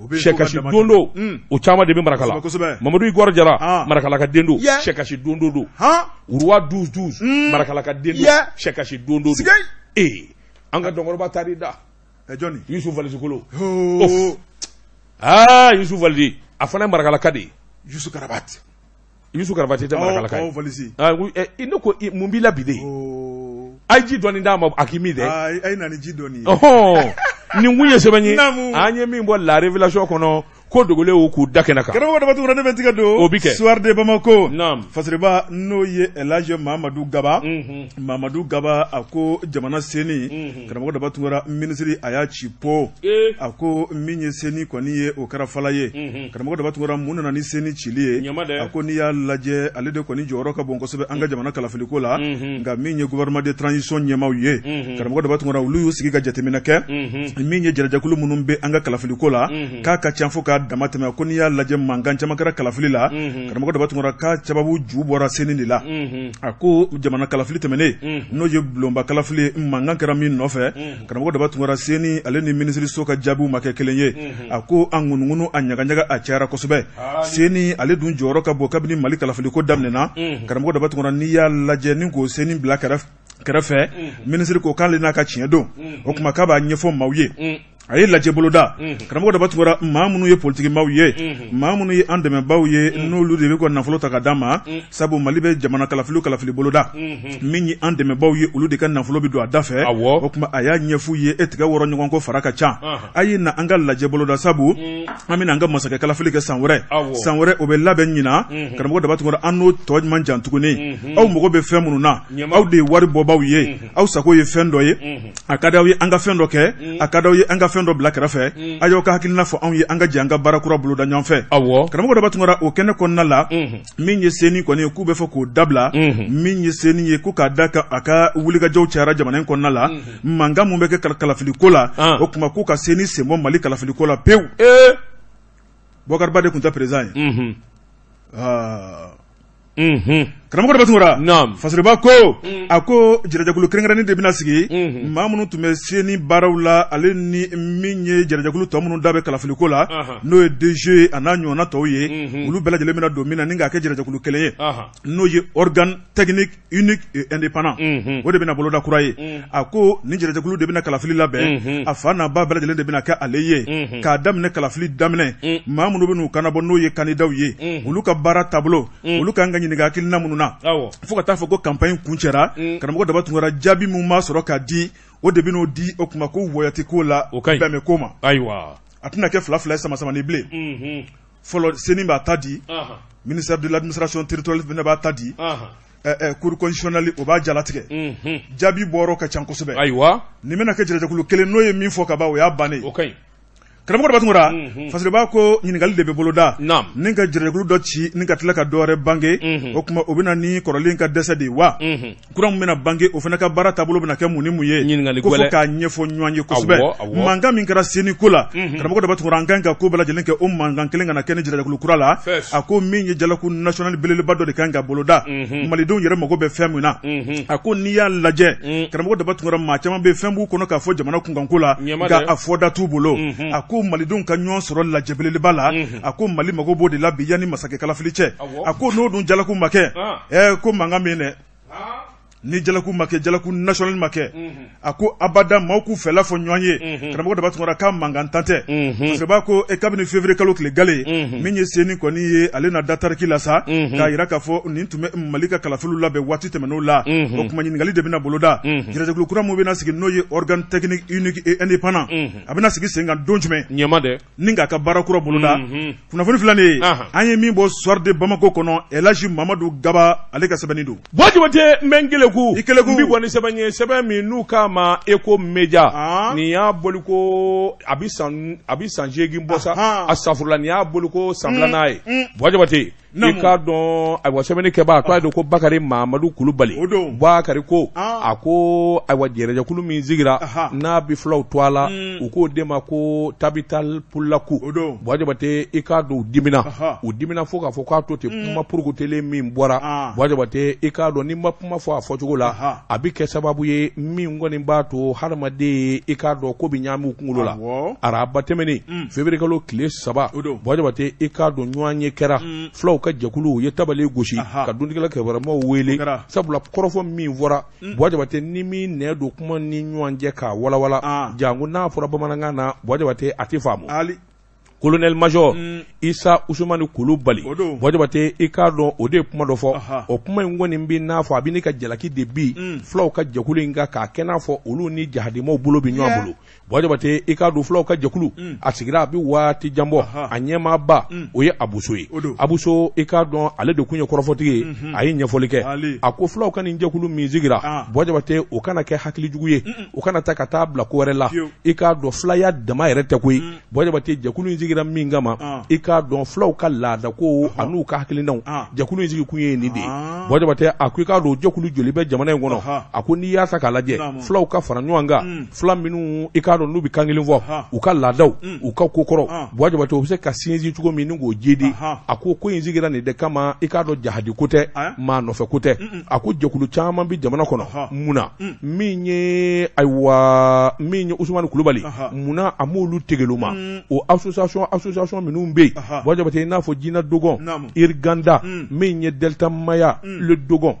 sɛkasi dondo o caman de bɛ marakala mamadu igɔri jara marakalaka den do sɛkasi dondo do uruwa duz duz marakalaka den do sɛkasi dondo do ee an ka dɔnkɔrɔba taar'i da yusufu valisi kolo aa yusufu valisi a fana ye marakalaka de ye. Yusu Karabati. Yusu Karabati tɛ marakala kan ye. Awɔ kaw valise. Aa ne ko mun b'i la bi de. A ye ji dɔɔni d'a ma a k'i min dɛ. a ye na ni ji dɔɔni ye. Ɔhɔn nin kun ye sɛbɛn ye. Naamu. An ye min bɔ la revelation kɔnɔ. ko dogole wo k'u da kɛnɛ kan karamɔgɔ daba tugura ne bɛ n tigɛ don o bi kɛ soir de bamako nam fasiriba n'o ye elage mamadu gaba mamadu mhm. gaba a ko jamana seni mhm. karamɔgɔ daba tugura minisiri a y'a ci po eh. a ko min ye seni kɔni ye o kɛra fala ye mhm. karamɔgɔ daba tugura mun nana ni seni cili ye a ko n'i y'a lajɛ ale de kɔni jɔyɔrɔ ka bon kosɛbɛ an ka jamana kalafiliko la nka min ye gouvernement de transition ɲɛmaw ye karamɔgɔ daba tugura olu y'u sigi ka jateminɛ kɛ min ye jɛnɛjɛkulu minnu bɛ an ka kalafiliko la k'a ka ca fo k'a dama tɛmɛ ko n'i y'a lajɛ mankan caman kɛra kalafili la karamɔgɔ daba tun kɔrɔ k'a sababu ju bɔra seni de la a ko jamana kalafili tɛmɛnen n'o ye bulonba kalafili mankan kɛra min nɔfɛ karamɔgɔ daba tun kɔrɔ seni ale ni minisiriso ka jaabiw ma kɛ kelen ye a ko a ŋunuŋunu a ɲagaɲaga a cayara kosɛbɛ seni ale dun jɔyɔrɔ ka bon kabini mali kalafili ko daminɛna karamɔgɔ daba tun kɔrɔ n'i y'a lajɛ ni k'o seni bila kɛrɛfɛ minisiri ko k'ale n'a ka tiɲɛ don o tuma k'a b'a ɲɛfɔ maaw ye a mm-hmm. ye mm-hmm. mm-hmm. lajɛ boloda karamɔgɔ daba tugura maa minnu ye politikimaw ye maa minnu ye an dɛmɛbaw ye n'olu de bɛ ka nafolo ta ka d'an ma sabu mali bɛ jamana kalafili kalafili boloda min ye an dɛmɛbaw ye olu de ka nafolo bɛ don a da fɛ o tuma a y'a ɲɛf'u ye e tigɛ wɔrɔ ɲɔgɔn ko fara ka ca a ye na an ka lajɛ boloda sabu an bɛna an ka masakɛ kalafili kɛ san wɛrɛ san wɛrɛ o bɛ labɛn ɲina karamɔgɔ daba tugura an n'o tɔ man jan tuguni aw mago bɛ fɛn minnu na aw de ye wari bɔbaw ye aw sago ye fɛn dɔ ye a ka d'aw ye an ka fɛn dɔ kɛ a ka d'aw ye an ka fɛn dɔ bila kɛrɛfɛ mm. a y'aw ka hakilina fɔ anw ye an ka jɛ an ka baara kura boloda ɲɔgɔn fɛ karamɔgɔ dɔ tunkara o kɛnɛ kɔnɔna la mm-hmm. min ye seni kɔni ye k'u bɛ fɔ k'o dabila mm-hmm. min ye seni ye ko k'a da ka a ka wulikajɔw cayara jamana in kɔnɔna la mm-hmm. mankan mun bɛ kɛ kalafiliko la ah. o tuma k'u ka seni senbɔ mali kalafiliko la pewu eh. Bokari Ba de tun tɛ président ye karamɔgɔ dɔ bɛ tunkara fasoriba ko mm. a ko jɛnɛjɛkulu kɛrɛnkɛrɛnnen de bɛna sigi maa mm-hmm. minnu tun bɛ se ni baaraw la ale ni min ye jɛnɛjɛkulu tɔ minnu da bɛ kalafiliko la n'o ye DG mm-hmm. ye a n'a ɲɔgɔnna tɔw ye olu bɛɛ lajɛlen bɛna don min na ni k'a kɛ jɛnɛjɛkulu kelen ye n'o ye organe technique unique et indépendant mm-hmm. o de bɛna boloda kura ye mm. a ko ni jɛnɛjɛkulu de bɛna kalafili labɛn a fa n'a ba bɛɛ lajɛlen de bɛna kɛ ale ye k'a daminɛ kalafili daminɛ mm. maa minnu bɛ n'u kanabɔ n'o ye kandidaw ye olu ka baara taabolo na fo ka taa fɔ ko kampaɲi kun cɛra mm. karamɔgɔ daba tun jaabi min b'a sɔrɔ ka di o de ben'o di o kuma ko wɔyɔti ko la bɛnbɛ ko ma ayiwa a tɛna kɛ fila fila sama samani bilen mm -hmm. fɔlɔ seni b'a ta di uh -huh. ministère de l'administration territoriale fɛnɛ b'a ta di uh -huh. eh, eh, cour constitutionnelle o b'a jalatigɛ mm -hmm. jaabi boro ka can kosɛbɛ ayiwa nin bena kɛ jɛlɛjɛkulu kelen n'o ye min fɔ ka ba o y'a bane okay karamɔgɔ daba tunkara mm-hmm. fasiri ko ɲiningali de bɛ boloda ni ka jɛnɛkulu dɔ ci ni ka tila ka dɔwɛrɛ bange o kuma o bɛna ni kɔrɔlen ka dɛsɛ de wa kura min bɛna bange o fana ka baara taabolo bɛna kɛ mun ni mun ye ko fɔ k'a ɲɛfɔ ɲɔgɔn ye kosɛbɛ mankan min kɛra seni ko la karamɔgɔ daba tunkara an kan ka ko bɛɛ lajɛlen kɛ o mankan kelen kana kɛ ni kura la a ko min ye jalaku nasiyɔnali belebeleba dɔ de kan ka boloda malidenw yɛrɛ mago bɛ fɛn min na a ko n'i y'a lajɛ karamɔgɔ maa caman bɛ fɛn b'u kɔnɔ k'a fɔ jamana kunkanko la nka a fɔda t'u bolo mm-hmm. a ko malidenw ka ɲɔgɔn sɔrɔ lajɛbeleliba la a mhm. ko mali mago b'o de la bi yanni masakɛ kalafili cɛ a ko n'o dun jalaku ma ah. eh, kɛ ɛ ko mankan min ah. dɛ ni jalaku makɛ jalaku national ma kɛ mhm. a ko abada maaw k'u fɛla fɔ ɲɔgɔn ye mhm. karamɔgɔ daba tunkara k'a mangan mhm. tan tɛ musokɔrɔba ko e kabini fevrier kalo tile gale min ye seni kɔni ye ale na da tariki la sa k'a yira k'a fɔ nin tun bɛ mali ka kalafiliw labɛn waati tɛmɛn'o la o kuma ɲininkali de bena boloda yɛrɛjɛkulu kura min bɛna sigi n'o ye organe technique unique et indépendant a bena sigi sen kan don jumɛn ɲɛma dɛ ni k'a ka baara kura boloda kunnafoni filɛ ye an ye min bɔ soir de bamako kɔnɔ elhaji mamadu gaba ale ka sɛbɛnni don bɔn jabate kelen ikeleku ikeleku n bi bɔ ni sɛbɛn ye sɛbɛn min n'u k'a ma eko media ah. nin y'a boli ko a bi san a bi san seegin bɔ sa a safurula nin y'a boli ko san filanan mm. ye mm. Buwa Jabate i k'a ah. dɔn ayiwa sɛbɛnni kɛba a ko bakari mamadu kulubali bakari ko ah. a ko ayiwa jɛrɛjɛkulu min sigira n'a bi filaw to a la hmm. u k'o de ma ko tabital pulaku bɔn jabate i k'a dɔn u dimina u dimina fo k'a fɔ k'a to ten hmm. kuma purukutelen min bɔra bɔn ah. jabate i k'a dɔn n'i ma kuma fɔ a fɔcogo la a bi kɛ sababu ye min kɔni b'a to hadamaden i k'a dɔn ko bi ɲaami u kunkolo la araba tɛmɛnen hmm. feburukalo tile saba bɔn jabate i k'a dɔn ɲɔgɔn ye kɛra filaw ka jɛkulu u ye tabale gosi ka duntigɛla kɛbɛrɛmaw wele sabula kɔrɔfɔ min fɔra mm. Buwa ni min nɛ don kuma ni ɲɔgɔn cɛ k'a walawala ah. janko n'a fɔra bamanankan na Buwa Jabate a tɛ faamu colonel major mm. isa usumani kulubali Buwa Jabate i k'a dɔn o de ye kuma dɔ fɔ o kuma in kɔni bɛ n'a fɔ a bɛ ne ka jalaki de bi mm. filaw ka jɛkulu in kan k'a kɛ n'a fɔ olu ni jahadimaw bolo bɛ ɲɔgɔn bolo Buwa i k'a don fulaw ka jɛkulu mm. a sigira a bɛ waati janbɔ a ɲɛmaaba mm. o ye Abuso ye Abuso i k'a dɔn ale de tun ye mhm. kɔrɔfɔtigi ah. ye a ye ɲɛfɔli kɛ a ko fulaw ka nin jɛkulu min sigira Buwa Jabate o kana kɛ hakilijugu ye u kana ah. taa ka taa bila ko wɛrɛ la i k'a dɔn filaya dama yɛrɛ tɛ koyi Buwa jɛkulu in sigira min kama i k'a dɔn fulaw ka laada kow a ka hakilinaw jɛkulu in sigi kun ye nin de ye Buwa a ko i k'a dɔn jɛkulu joli bɛ jamana in kɔnɔ a ko n'i y'a ta k'a lajɛ fulaw ka fara ɲɔgɔn kan fula minnu mm. i ka t'a dɔn n'u bɛ kan kelen fɔ u ka laadaw mm. u ka kokɔrɔ Buwa Jabate o bɛ se ka sinsin cogo min ni k'o jidi a ko ko in sigira nin de kama i k'a dɔn jahadi ko tɛ maa nɔfɛ ko tɛ a ko jɛkulu caman bɛ jamana kɔnɔ mun na mm. min ye ayiwa min ye Usumani Kulubali mun na a m'olu tegel'u ma mm. o association association minnu bɛ yen Buwa Jabate i n'a fɔ Jina Dogon Iriganda min ye Delta Maya Le Dogon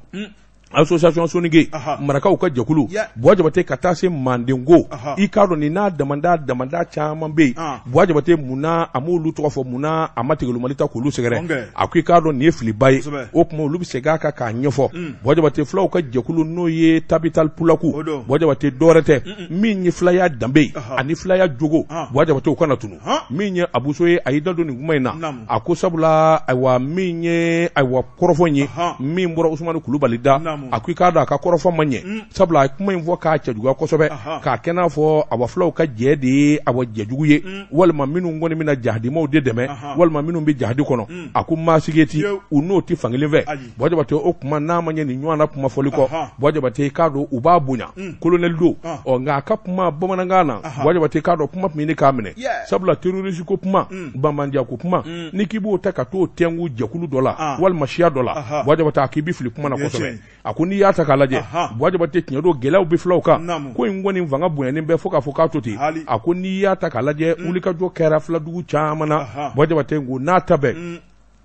association sonige marakaw ah. ka jɛkulu buwa jabate ka taa mm. se mandengo i k'a dɔn nin n'a damada damada caman be yen buwa jabate munna a m'olu tɔgɔ fɔ munna a ma tigɛlumali ta k'olu sɛgɛrɛ a ko i k'a dɔn nin ye filiba ye o tuma olu bɛ segin a k'a ɲɛfɔ buwa jabate fulaw ka jɛkulu n'o ye tabital pulaku buwa jabate dɔwɛrɛ tɛ min ye filaya danbe ye ani filaya jogo buwa jabate o kana tunu min ye abuso ye a y'i da don nin kuma in na a ko sabula ayiwa min ye ayiwa kɔrɔfɔ ye min bɔra usumani kulubali da a ko i k'a dɔn a ka kɔrɔfɔ ma ɲɛ sabula a kuma in fɔ k'a cɛjuguya kosɛbɛ k'a kɛ n'a fɔ a filaw ka jɛ de ye a jɛjugu ye walima minnu kɔni bɛna jahadimaw de dɛmɛ walima minnu bɛ jahadi kɔnɔ mm. a ko maasigi ti u n'o tɛ fankelen fɛ Buwa Jabate o kuma n'a ma ɲɛ nin ɲɔgɔnna kuma fɔli kɔ Buwa Jabate i k'a dɔn u b'a bonya mm. kolonɛli don ah. ɔ nka a ka kuma bamanankan na Buwa Jabate i k'a dɔn kuma tun ye ne k'a minɛ sabula terorisi ko kuma mm. banbanja ko kuma n'i k'i b'o ta ka t'o tɛnku jɛkulu dɔ la ah. walima siya dɔ la Buwa Jabate a k'i bi fili kuma na kosɛbɛ a ko n'i y'a ta k'a lajɛ Buwa mm. tɛ tiɲɛ don gɛlɛyaw bɛ filaw kan ko in kɔni fanga bonyanen bɛ fo k'a fɔ k'a to ten a ko n'i y'a ta k'a lajɛ wulikajɔ kɛra filadugu caman na Buwa Jabate ko n'a ta bɛɛ mm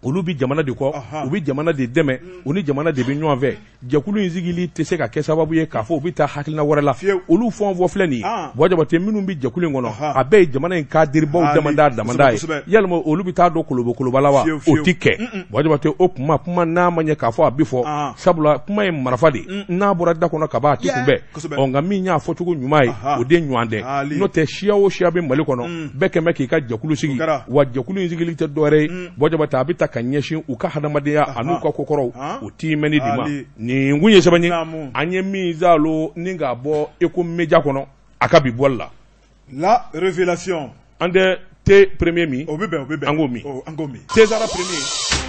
olu bi jamana de kɔ u bɛ jamana de dɛmɛ mm. u ni jamana de bɛ ɲɔgɔn fɛ jɛkulu in sigili tɛ se ka kɛ sababu ye k'a fɔ u bɛ taa hakilina wɛrɛ la olu fɛn fɔ filɛ nin ye Buwa Jabate minnu bɛ jɛkulu in kɔnɔ a bɛɛ ye jamana in kadiribaw damada damada ye yalima olu bɛ taa don kolobokoloba la wa o tɛ kɛ Buwa Jabate o kuma kuma n'a ma ɲɛ k'a fɔ a bɛ fɔ sabula kuma ye marafa de ye n'a bɔra da kɔnɔ ka ban a tɛ kunbɛn ɔ nka min y'a fɔ cogo ɲuman ye o de ɲuman tɛ n'o tɛ siya o siya bɛ Mali kɔnɔ mm. bɛɛ kɛn bɛ k'i ka jɛkulu sigi wa jɛkulu in sigili tɛ dɔwɛrɛ ye Buwa mm. Jabate a bɛ taa ka ɲɛsin u ka hadamadenya an'u ka kokɔrɔw u t'i mɛnni di ma nin kun ye sɛbɛn ye an ye min zalo ni k'a bɔ eko meja kɔnɔ a ka bi bɔli la la révélation an tɛ te premier min o bɛ bɛn o bɛ bɛn an k'o min an k'o min César premier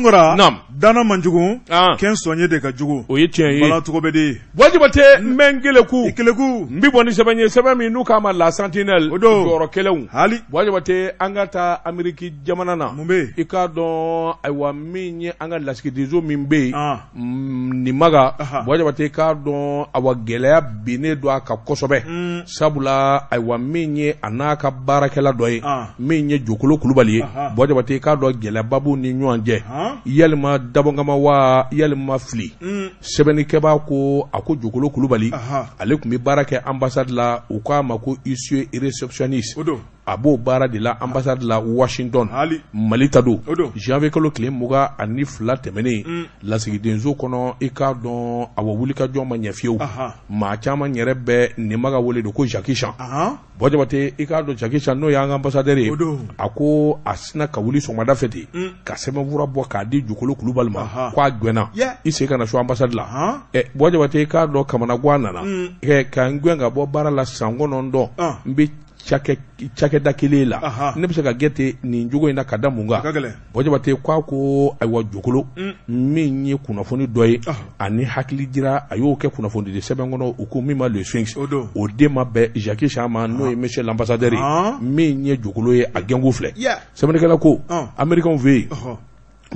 Naam. Dana man jugu. Ah. Kɛn de ka jugu. O ye tiɲɛ ye. Bala tɔgɔ di. Wajibate n bɛ ku. keleku. ku. Mbi N bi bɔ ni sɛbɛn ye sɛbɛn ma la sentinelle. O don. Jɔyɔrɔ Hali. Wajibate an ka ta Amérique jamana na. Mun bɛ yen. I k'a dɔn ayiwa min ye an ka lasigidenso min Ah. Mm, maga. Wajibate i k'a don awa gele ya bine a ka kosobe. Mm. Sabula ayiwa min ye a barakela ka baarakɛla dɔ ye. Ah. Min ye Jokolo Kulubali ye. Wajibate i k'a dɔn babu ni nyuan lajɛ yalima dabɔnkama wa yalima fili mm. sɛbɛnnikɛba ko a ko jokolo kulubali ale tun be baara kɛ ambasadi la u k'a ma ko isue receptioniste a b'o baara de la ambassade la washington mali ta don janvier kalo tile muga ani fila tɛmɛnen mm. lasigidenso kɔnɔ i k'a dɔn a wa wulikajɔ ma ɲɛ fiyewu maa caman yɛrɛ bɛ ninma ka wele do ko jaki san bɔn jabate i k'a dɔn jaki n'o y'an ka ambassadɛr ye a ko a sina ka wuli sɔgɔmada fɛ ten mm. ka sɛbɛnfura bɔ k'a di jokolo kulubali ma k'a gwɛnna i se ka na so ambassade la bɔn jabate i k'a dɔn kamana gan nana mm. ka n gwɛn ka bɔ baara la san kɔnɔntɔn uh cakɛda kelen la ne bɛ se ka gɛ ten nin jogo in ka da mun kan o jabate k'a ko ayiwa jokolo min ye kunnafoni dɔ ye ani hakili jira a y'o kɛ kunnafoni de sɛbɛn kɔnɔ u ko min ma le sphinx o den ma bɛn jaki chama n'o ye monsieur l'ambassadeur ye min ye jokolo ye a gɛngu filɛ sɛbɛnnikɛla ko américain fɛ yen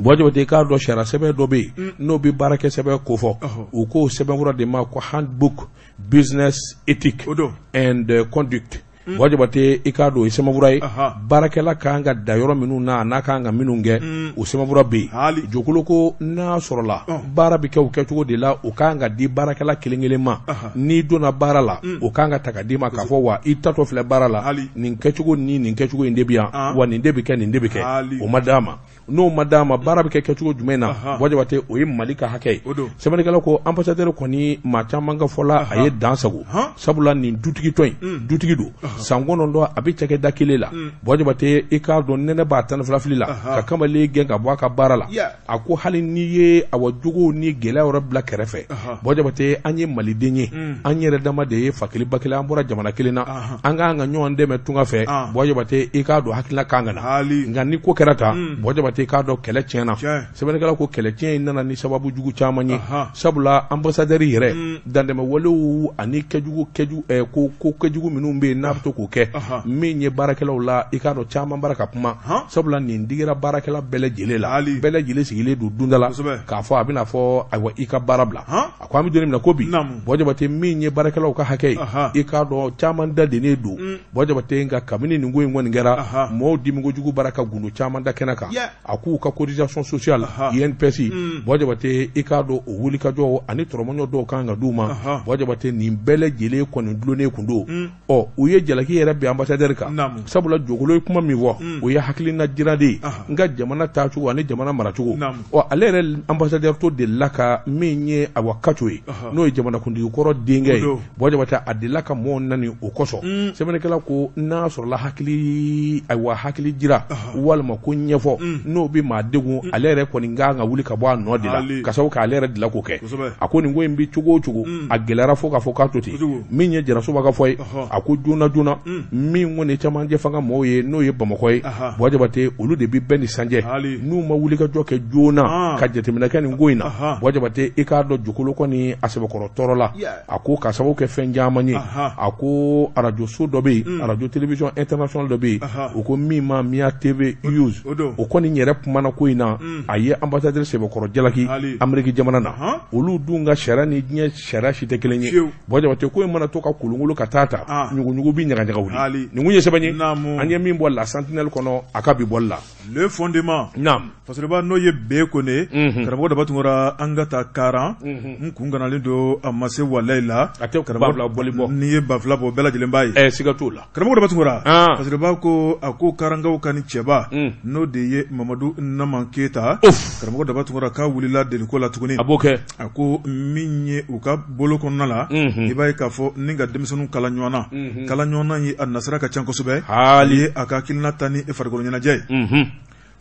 bɔjɔte k'a dɔ sariya sɛbɛ dɔ be yen mm. n'o be baarakɛ sɛbɛ ko fɔ u k'o sɛbɛnkura de ma ko handbook business ethic and uh, conduct Mm. wajaba tɛ i k'a don o ye sɛmafura ye baarakɛla kan ka da yɔrɔ minnu na a n'a kan ka minnu kɛ o sɛmafura bɛ yen ko n'a sɔrɔla baara bɛ kɛ o kɛcogo de la o mm. kan ka di baarakɛla kelen kelen ma n'i donna baara la o kan ka ta ka d'i ma k'a fɔ wa i tatɔ filɛ baara la nin kɛcogo ni nin kɛcogo in de bɛ ah. yan wa nin de bɛ kɛ nin de bɛ kɛ o ma d'a ma n'o ma d'a ma baara bɛ kɛ kɛcogo jumɛn na wajaba tɛ o ye mali ka hakɛ ye sɛbɛnnikɛla ko ambassadeur kɔni maa caman ka fɔla a ye dan sago sabula nin dutigi tɔ in mm. dutigi don sango kɔnɔntɔn a bɛ cɛkɛ da kelen la bɔn jabate i k'a dɔn nɛnɛ b'a tan ni la ka kamalen gɛn ka bɔ a ka baara la a ko hali n'i ye awɔ jogow ni gɛlɛya yɔrɔ bila kɛrɛfɛ bɔn jabate an ye maliden ye hmm. an yɛrɛ dama de ye fa kelen an bɔra jamana kelen na an k'an ka ɲɔgɔn dɛmɛ tunga fɛ ah. bɔn jabate i k'a dɔn hakilina kan ka na nka ni ko kɛra tan bɔn jabate i k'a dɔn kɛlɛ tiɲɛ na sɛbɛnnikɛla ko kɛlɛ tiɲɛ nana ni sababu jugu caman ye sabula ambasadɛri yɛrɛ hmm. dantɛmɛwalew ani kɛjugu kɛju eh, ko ko kɛjugu minnu bɛ yen n'a to k'o kɛ min ye baarakɛlaw la i k'a dɔn caman bara ka kuma sabula nin digira baarakɛla bɛɛ lajɛlen la bɛɛ lajɛlen sigilen don dunda la k'a fɔ a bɛna fɔ ayiwa i ka baara bila a ko an bɛ don min na ko bi bɔn jabate min ye baarakɛlaw ka hakɛ ye i k'a dɔn caman dadennen don mm. bɔn jabate nka kabini nin ko in kɔni kɛra mɔɔw dimikojugu bara ka gundo caman da kɛnɛ kan a k'u ka cotisation sociale INPS mm. bɔn jabate i k'a dɔn o wulikajɔ ani tɔrɔmɔɲɔ dɔw kan ka di u ma bɔn jabate nin bɛɛ lajɛlen kɔni dulonnen kun don mm. ɔ u ye jalaki yɛrɛ bɛ ambassadɛri kan sabula jɔkolo ye kuma min fɔ mm. o ye hakilina jira de ye n ka jamana taacogo ani jamana maracogo ɔ ale yɛrɛ ambassadɛri to delila ka min ye awa kato ye n'o ye jamanakuntigi kɔrɔ denkɛ ye bɔn jabata a delila ka mɔɔw nani o kosɔn mm. sɛbɛnnikɛla ko n'a sɔrɔla hakili ayiwa hakili jira walima ko ɲɛfɔ mm. n'o bɛ maa degun ale yɛrɛ kɔni kan ka wuli ka bɔ a nɔ de la ka sabu k'ale yɛrɛ dilan k'o kɛ a ko nin ko in bɛ cogo o cogo a gɛlɛyara fo k'a fɔ k'a to ten min ye jarasuba ka fɔ ye a ko joona joona joona mm. min kɔni camancɛ fanga mɔgɔw ye n'o ye bamakɔ ye buwa jabate olu de bi bɛɛ ni sanjɛ n'u ma wuli ka jɔ kɛ joona ah. ka jateminɛ kɛ nin ko in na buwa jabate i k'a dɔn jokolo kɔni a sɛbɛkɔrɔ tɔɔrɔ la a ko ka sababu kɛ fɛn caman ye a ko arajoso dɔ bɛ yen mm. arajo televisiyɔn international dɔ bɛ yen u ko min ma miya tv use o kɔni yɛrɛ kumana ko in na mm. a ye ambassadeur sɛbɛkɔrɔ jalaki ameriki jamana na olu dun ka sariya ni diɲɛ sariya si tɛ kelen ye buwa jabate ko in mana to ka kolonkolon ka taa ta ah. ɲuguɲugu bi ɲagaɲagaw de nin kun ye sɛbɛn ye an ye min bɔ la santinɛli kɔnɔ a ka bi bɔli la le fondement naam fasoriba n'o ye bee kone karamɔgɔ daba tun kɛra an ka ta karan n kun kanalen don a ma se walayi la a tɛ bafila bɔli bɔ n'i ye bafila bɔ bɛɛ lajɛlen b'a ye siga t'o la karamɔgɔ daba tun kɛra fasoriba ko a ko karangaw ka ni cɛba n'o de ye mamadu nama keyita karamɔgɔ daba tun kɛra k'a wulila deliko la tuguni a b'o kɛ a ko min ye u ka bolo kɔnɔna la mhm. i b'a ye k'a fɔ ni ka denmisɛnninw kala ɲɔgɔn na mhm. kala ɲɔgɔn kɔnɔna ye a nasira ka can kosɛbɛ hali a ka hakilina ta ni e farikolo ɲɛnajɛ ye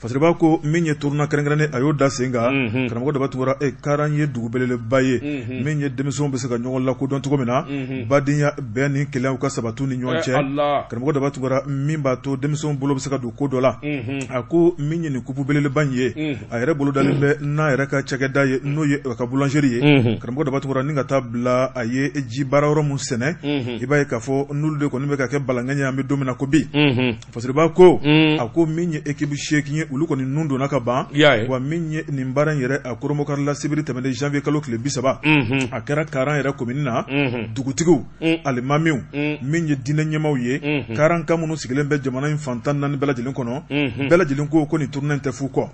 parce b'a ko min mhm. eh, ye turuna kɛrɛnkɛrɛnnen a y'o da sen kan karamɔgɔ daba tugura e kara ye dugu ye min mhm. ye denmisɛnw bɛ se ka ɲɔgɔn lakodɔn cogo min na mhm. badenya bɛɛ ni kɛlɛyaw ka sabatu ni ɲɔgɔn cɛ eh, karamɔgɔ daba tugura min b'a to denmisɛnw bolo bɛ se ka don ko dɔ la a ko min ye nin kupu belebeleba ye a yɛrɛ bolo dalen bɛ n'a yɛrɛ ka cakɛda ye n'o ye ka boulangeri ye karamɔgɔ daba tugura ni ka taa bila a ye ji baara yɔrɔ sɛnɛ i b'a ye k'a fɔ n'olu de kɔni bɛ ka kɛ balankɛ ye an bɛ don min na ko bi parce b'a ko a ko min ye ekibu seegin ye olu kɔni nun donna ka ban wa min ye nin baara in yɛrɛ a koromokari la sibiri tɛmɛnen janvier kalo tile bi saba mhm. a kɛra karan yɛrɛ komini na mhm. dugutigiw mm. alimamiw mm. min ye diinɛ ɲɛmaw ye mhm. karan ka minnu sigilen bɛ jamana in fantan naani bɛɛ lajɛlen kɔnɔ bɛɛ lajɛlen ko ko nin turunen tɛ fu kɔ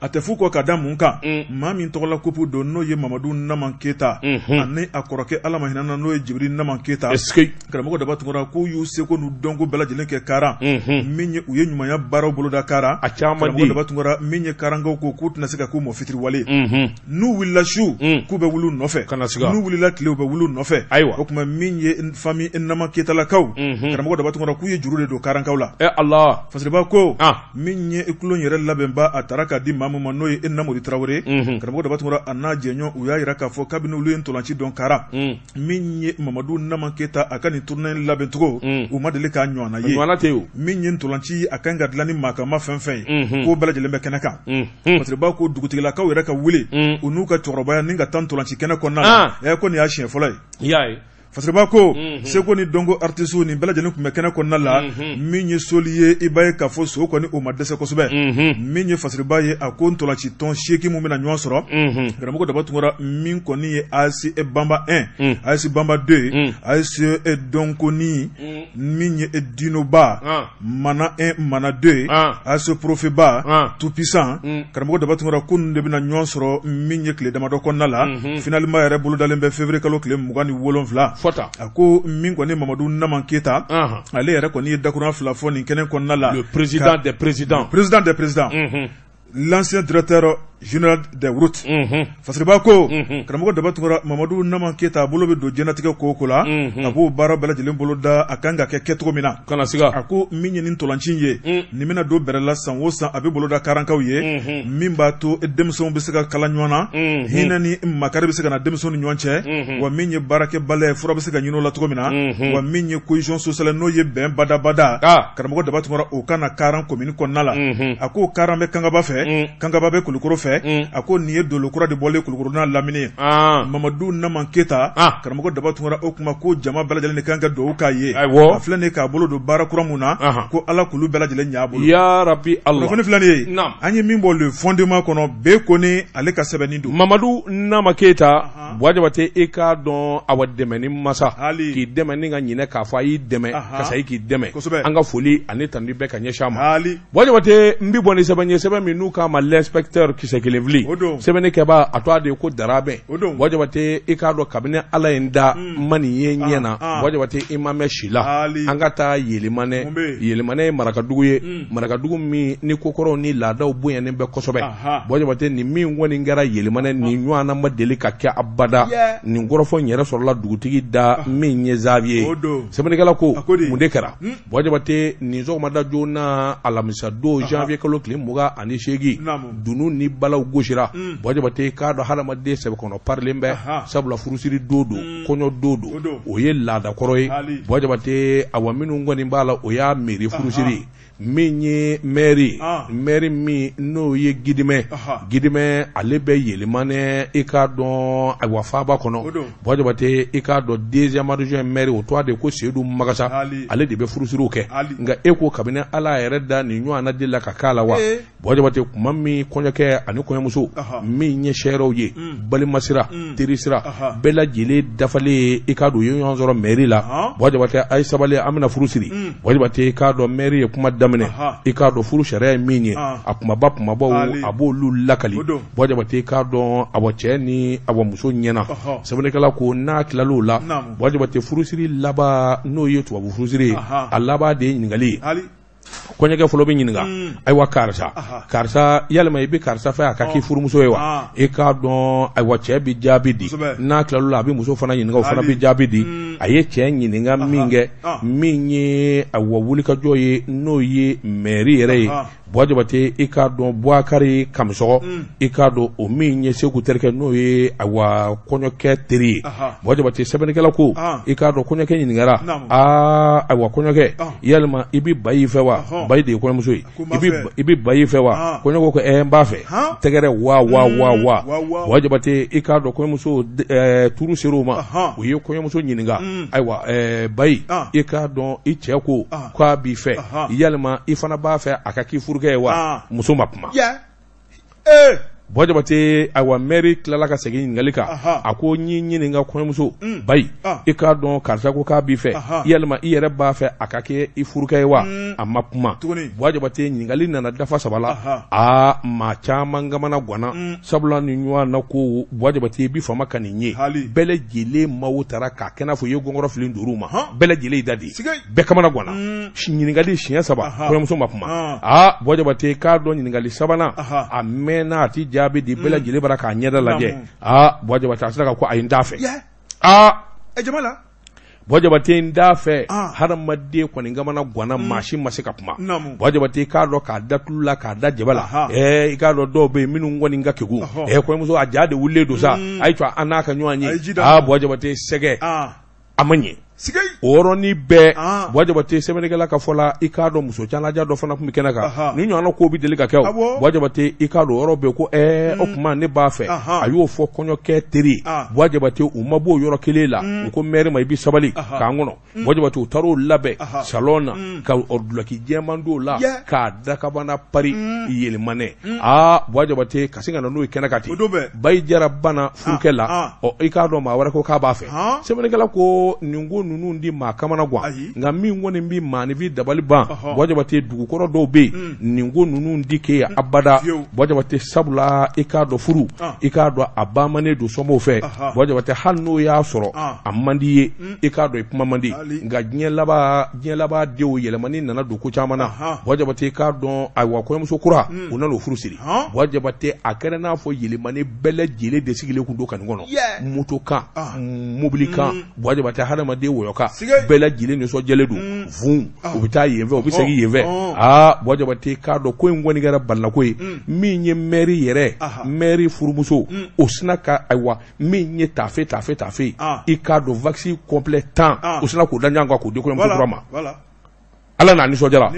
a tɛ fu kɔ ka da mun kan maa min tɔgɔla kopu don n'o mm. ye mamadu naman keta ani a kɔrɔkɛ ala mahinana n'o ye jibiri naman keta karamɔgɔ daba tugura k'u y'u seko n'u dɔnko bɛɛ lajɛlen kɛ karan min ye u ye ɲumanya baaraw boloda karan caman mhm. mm. mhm. eh, ah. di min ye karankaw ko k'u tɛna se ka k'u mɔfitiri wale n'u wulila su k'u bɛ wulu nɔfɛ n'u wulila tile u bɛ wulu nɔfɛ ayiwa o tuma min ye fami nama ketalakaw karamɔgɔ dabatungara k'u ye juru de don karankaw la ala fasiriba ko min ye i kulon yɛrɛ labɛnba a tara k'a di maa ma n'o ye i namori tarawele karamɔgɔ dabatungara a n'a jɛɲɔ u y'a yira k'a fɔ kabini olu ye ntolanci dɔn kara mm. min ye mamadu nama keta a mm. ka nin turunen labɛncogo u ma deli k'a ɲɔgɔnna ye min ye ntolanci a kan ka dilan ni maakama fɛn fɛn ye ko bɛɛ lajɛlen bɛ kɛnɛ kan parce b'a ko dugutigilakaw yɛrɛ ka wuli mm. u n'u ka cɛkɔrɔbaya ni ka tan tolanci kɛnɛ kɔnɔna na ah. ɛ ko ni y'a siɲɛ fɔlɔ ye ye fasiriba ko mhm. seko ni dɔnko artisiw ni bɛɛ lajɛlen tun bɛ kɛnɛ kɔnɔna la mhm. min ye soli ye i b'a ye k'a fɔ so kɔni o ma dɛsɛ kosɛbɛ min ye fasiriba ye a ko ntolaci tɔn seeki mun bɛna ɲɔgɔn sɔrɔ karamɔgɔ daba tunkara min kɔni ye AES banba 1 AES banba 2 AES dɔnkoni min ye dinoba mana 1 mana 2 AES profeba tupisan karamɔgɔ daba tunkara ko ninnu de bɛna ɲɔgɔn sɔrɔ min ye tile damadɔ kɔnɔna la mhm. finalement yɛrɛ bolodalen bɛ février kalo tile ni wolonwula fota a ko min kɔni mamadu nama keyita ale yɛrɛ kɔni ye dakurunya fila fɔ nin kɛnɛ kɔnɔna la président des présidents président des présidents l'ancien directeur général des routes fasiriba mhm. ko mhm. karamɔgɔ daba tugura mamadu nama keyita a bolo bɛ don jɛnatigɛ ko ko la a b'o baara bɛɛ lajɛlen bolo da a kan ka kɛ kɛcogo min na a ko min ye nin ntolanci ye nin bɛna don bɛrɛ la san o san a bɛ bolo karankaw ye min mhm. b'a to denmisɛnw se ka kala na hinɛ ni makari bɛ se na ni ɲɔgɔn wa min ye baarakɛbaliya fura bɛ ka la Tromina, min na wa min ye cohésion sociale n'o ye bɛn badabada ah. karamɔgɔ daba tugura kana karan commune Konala, la a karan bɛ kangaba fɛ mm. kankaba bɛ kulukoro fɛ mm. a ko nin ye dolokura de bɔlen kulukoro n'a lamini ye ah. mamadu nama keta ah. karamɔgɔ daba tun o kuma ko jama bɛɛ lajɛlen kan ka dugawu k'a ye a filɛ nin k'a bolo don baara kura mun na ko ala k'olu bɛɛ lajɛlen ɲ'a bolo filɛ nin ye an ye min bɔ le fɔndema kɔnɔ be koni ale ka sɛbɛnni don mamadu nama keta bɔjabate i e k'a dɔn awa dɛmɛni masa k'i dɛmɛ ni ka ɲinɛ k'a fɔ a y'i dɛmɛ kasa i k'i dɛmɛ an ka foli ani tandi bɛɛ ka ɲɛsin a ma hali n bi bɔ ni sɛbɛn ye sɛbɛn min n'u kama l'inspecteur qui kisɛkele vili sɛbɛnni kɛba a ba a de ko darabe bɛn bɔ jabate i e k'a dɔn kabini ala e hmm. ye n da ah, n ma nin ye ɲɛ na bɔ ah. jabate i e ma mɛn si la an ka taa yelimanɛ yelimanɛ ye marakadugu ye hmm. marakadugu min ni kokɔrɔw ni laadaw bonyanen bɛ kosɛbɛ bɔ jabate nin min kɔni kɛra yelimanɛ nin ah. ɲɔgɔnna ma deli ka kɛ abada nin kɔrɔfɔ in yɛrɛ sɔrɔla dugutigi da min ye zaaviye sɛbɛnnikɛla ko mun de kɛra bɔ hmm. jabate nin sɔgɔmada alamisa do janvier kalo tile mugan ani seegin ɲɛji dunu ni balaw gosira hmm. bɔjabate k'a do dɔn sebe kono parilen be sabula furusiri hmm. do don kɔɲɔ do don o ye laadakɔrɔ ye bɔjabate awa minnu kɔni b'a o y'a miiri furusiri ye min ye mɛri ah. mɛri min n'o ye gidimɛ gidimɛ ale bɛ yɛlɛmanɛ i k'a dɔn ayiwa faaba kɔnɔ bɔjabate i k'a dɔn deuxième région mɛri o tɔgɔ de ko seyidu magasa ale de bɛ furusiriw kɛ nka e ko kabini ala yɛrɛ da nin na de eh. mm. mm. la ka k'a la wa bɔjabate kuma min kɔɲɔkɛ ani kɔɲɔmuso min ye sɛrɛw ye balimasira terisira bɛɛ lajɛlen dafalen i k'a dɔn u ye ɲɔgɔn sɔrɔ mɛri la bɔjabate a ye sabali an bɛna furusiri bɔjabate i k'a dɔn mɛri ye kuma daminɛ daminɛ i k'a dɔn furu sariya ye min ye a ah. kumaba kumabaw a b'olu lakali bɔn jabate i k'a dɔn a cɛ ni a bɔ muso ɲɛna sɛbɛnnikɛla ko n'a tilal'o la bɔn jabate furusiri laban n'o ye tubabu furusiri ye a laban de ye ɲininkali ye kɔɲɔkɛ fɔlɔ bɛ ɲininka ayiwa karisa karisa yalima i bɛ karisa fɛ a ka k'i furumuso ye wa i k'a dɔn ayiwa cɛ bɛ jaabi di n'a tilal'o la a bɛ muso fana ɲininka o fana bɛ jaabi di mm. a ye cɛ ɲininka min kɛ ah. min ye ayiwa wulikajɔ ye n'o ye mɛri yɛrɛ ye buwa jabate i k'a dɔn buwakari kamisɔgɔ mm. i k'a dɔn o min ye segu terikɛ n'o ye awa kɔɲɔkɛ teri ye buwa jabate sɛbɛnnikɛla ko i k'a dɔn kɔɲɔkɛ ɲiningara aa awa kɔɲɔkɛ ah. yalima i bi bayi fɛ ah. wa bayi de ye kɔɲɔmuso ye i bi bayi fɛ wa kɔɲɔko ko ɛ n b'a fɛ tɛgɛrɛ wa wa wa wa buwa jabate i k'a dɔn kɔɲɔmuso turu ser'o ma u ye kɔɲɔmuso ɲininga mm. ayiwa eh, bayi i k'a dɔn i cɛ ko k'a b'i fɛ yalima i fana b'a fɛ a ka k'i furu 그게 와 아. 무슨 아픔아. 예. 에. bɔ jabate ayiwa mɛri tilala ka segin ɲiningali kan a ko n y'i ɲini n ka kɔɲɔmuso bayi i k'a dɔn karisa ko k'a b'i fɛ yalima i yɛrɛ b'a fɛ a ka kɛ i furukɛ ye wa a ma kuma bɔ jabate nana dafa saba la aa maa caman gamana gwana sabula nin ɲɔgɔn na ko bɔ jabate i bi fama ka nin ye bɛɛ lajɛlen maw taara k'a kɛ n'a fɔ i ye gɔngɔrɔ fili duuru ma bɛɛ lajɛlen da de bɛɛ kamana gwana ɲiningali siɲɛ saba kɔɲɔmuso ma kuma aa ah. ah, bɔ jabate k'a dɔn ɲiningali sabanan a mɛnna a ti ja jaabi di bɛɛ lajɛlen mm. bara k'a ɲɛda lajɛ aa buwa jabate a sera ka ko a ye eh, n t'a fɛ aa buwa jabate n t'a fɛ ah. hadamaden kɔni kamana gwana mm. maa si ma se ka kuma buwa jabate eh, i k'a dɔn k'a da tulu la k'a da jaba la ɛɛ i k'a dɔn dɔw bɛ yen minnu kɔni ka kegu ɛɛ eh, kɔɲɔmuso a ja de wulilen don sa a ye to an n'a ka ɲɔgɔn ye aa buwa jabate sɛgɛ a ah. ma ɲɛ. o yɔrɔnin bɛɛ buwa ah. jabate sɛbɛnnikɛla ka fɔ i k'a dɔn muso calaja dɔ fana tun bɛ kɛnɛ kan ni ɲɔgɔnna ko bɛ deli ka kɛ o buwa jabate i k'a dɔn yɔrɔ bɛ ko ɛɛ o tuma ne b'a fɛ a y'o fɔ kɔɲɔkɛ teri ye buwa jabate u ma b'o yɔrɔ kelen la u ko mɛri ma i bɛ sabali k'an kɔnɔ buwa jabate u taar'o labɛn salon na ka dulɔki jɛman don o la k'a dakabana pari yɛlɛmanɛ aa a jabate ka se ka na n'o ye kɛnɛ kan ten bayi jara bana ah. furukɛ ah. la ɔ i k'a dɔn maa wɛrɛ ko k'a b'a fɛ sɛbɛnnikɛla ko nin ko ninnu di maa kamana gan nka min kɔni bi maanifin dabali ban bɔjabate dugukɔrɔ dɔw bɛ yen mm. nin ko ninnu di k'e ye mm. abada bɔjabate sabula i e k'a dɔn furu i ah. e k'a dɔn a bamanen don sɔmɔgɔw fɛ bɔjabate hali n'o y'a sɔrɔ ah. mm. e a man di i ye i k'a dɔn i kuma man di nka diɲɛ laban diɲɛ laban denw yɛlɛmani nana don ko caman na bɔjabate i k'a dɔn ayiwa kɔɲɔmuso kura u nan'o furu siri bɔjabate a kɛra n'a fɔ yɛlɛmani bɛɛ lajɛlen de sigilen tun don kanu kɔnɔ moto kan ah. mobili kan bɔjabate hadamaden wɔyɔka bɛɛ lajɛlen nisɔndiyalen don fun u bɛ taa yen fɛ o bɛ segin yen fɛ aa Buwa Jabate k'a dɔn ko in kɔni kɛra balinako ye mm. min ye mɛri yɛrɛ mɛri furumuso mm. o sina ka ayiwa min ye tafe tafe, taafe ah. i k'a dɔn vaccine complet tan ah. o sina k'o da ɲɔgɔn kan k'o di kɔɲɔmusokura ma. ala n'a nisɔndiyara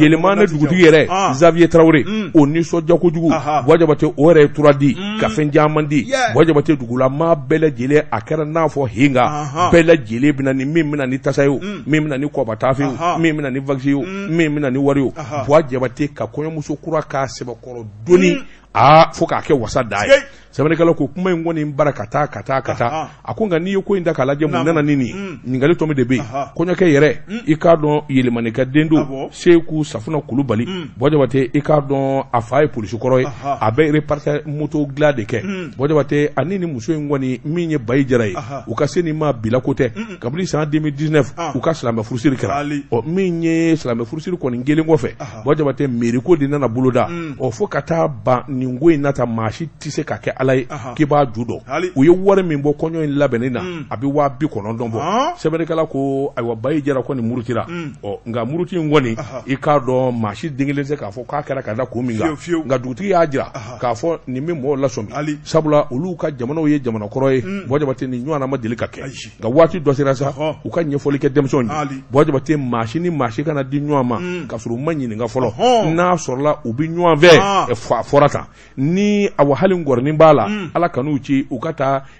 yɛlɛma ne dugutigi yɛrɛ ah. Xavier Traoré mm. o nisɔndiya kojugu jugu Jabate o yɛrɛ ye tura di mm. ka fɛn caman di wajabate Jabate dugulamaa bɛɛ lajɛlen a kɛra n'a fɔ hen kan bɛɛ lajɛlen bɛ na ni min bɛ na ni tasa ye o mm. min bɛ na ni kɔbataafe ye o min bɛ na ni vakisi ye o min bɛ na ni wari ye o Buwa ka kɔɲɔmuso kura k'a sɛbɛkɔrɔ doni ah fo k'a kɛ wasa da ye sɛbɛnnikɛlaw ko kuma in kɔni bara ka taa ka taa ka taa a ko nka n'i ye ko in da k'a lajɛ mun nana ni nin ɲininkali tɔmi de bɛ yen kɔɲɔkɛ yɛrɛ i k'a dɔn yɛlɛmanikɛ den don seku safunɛ kulubali bɔjabate i k'a dɔn a fa ye polisi kɔrɔ ye a bɛ repartɛ moto dilan de kɛ bɔjabate ani nin muso in kɔni min ye bayi jara ye u ka se nin ma bilako tɛ kabini san 2019 u ka silamɛ furusiri kɛra ɔ min ye silamɛ furusiri kɔni gɛlɛn kɔfɛ bɔjabate miiriko de nana boloda ɔ mm. fo ka taa ban nin ko in na maa si tɛ se ka kɛ ala ye k'i b'a ju dɔn u ye wari min bɔ kɔɲɔ in labɛnni na mm. a bɛ waa bi kɔnɔntɔn bɔ sɛbɛnnikɛla ko ayiwa ba jara ko nin murutira mm. ɔ nka muruti in kɔni i k'a dɔn maa si den kelen tɛ k'a fɔ k'a kɛra ka da kun min kan nka dugutigi y'a jira k'a fɔ nin bɛ mɔgɔw lasɔmi sabula olu ka jamanaw ye jamana kɔrɔ ye mm. bɔn jabate nin ɲɔgɔnna ma deli ka kɛ nka waati dɔ sera sa u ka ɲɛfɔli kɛ denmisɛnw ye bɔn maa si ni maa si kana di ɲɔgɔn ma k'a sɔrɔ u ma ɲininka fɔlɔ n'a sɔrɔla u bɛ ɲɔgɔn fɛ fɔra tan ni awa hali ngɔrɔnin b'a mm. ala kan'u ci u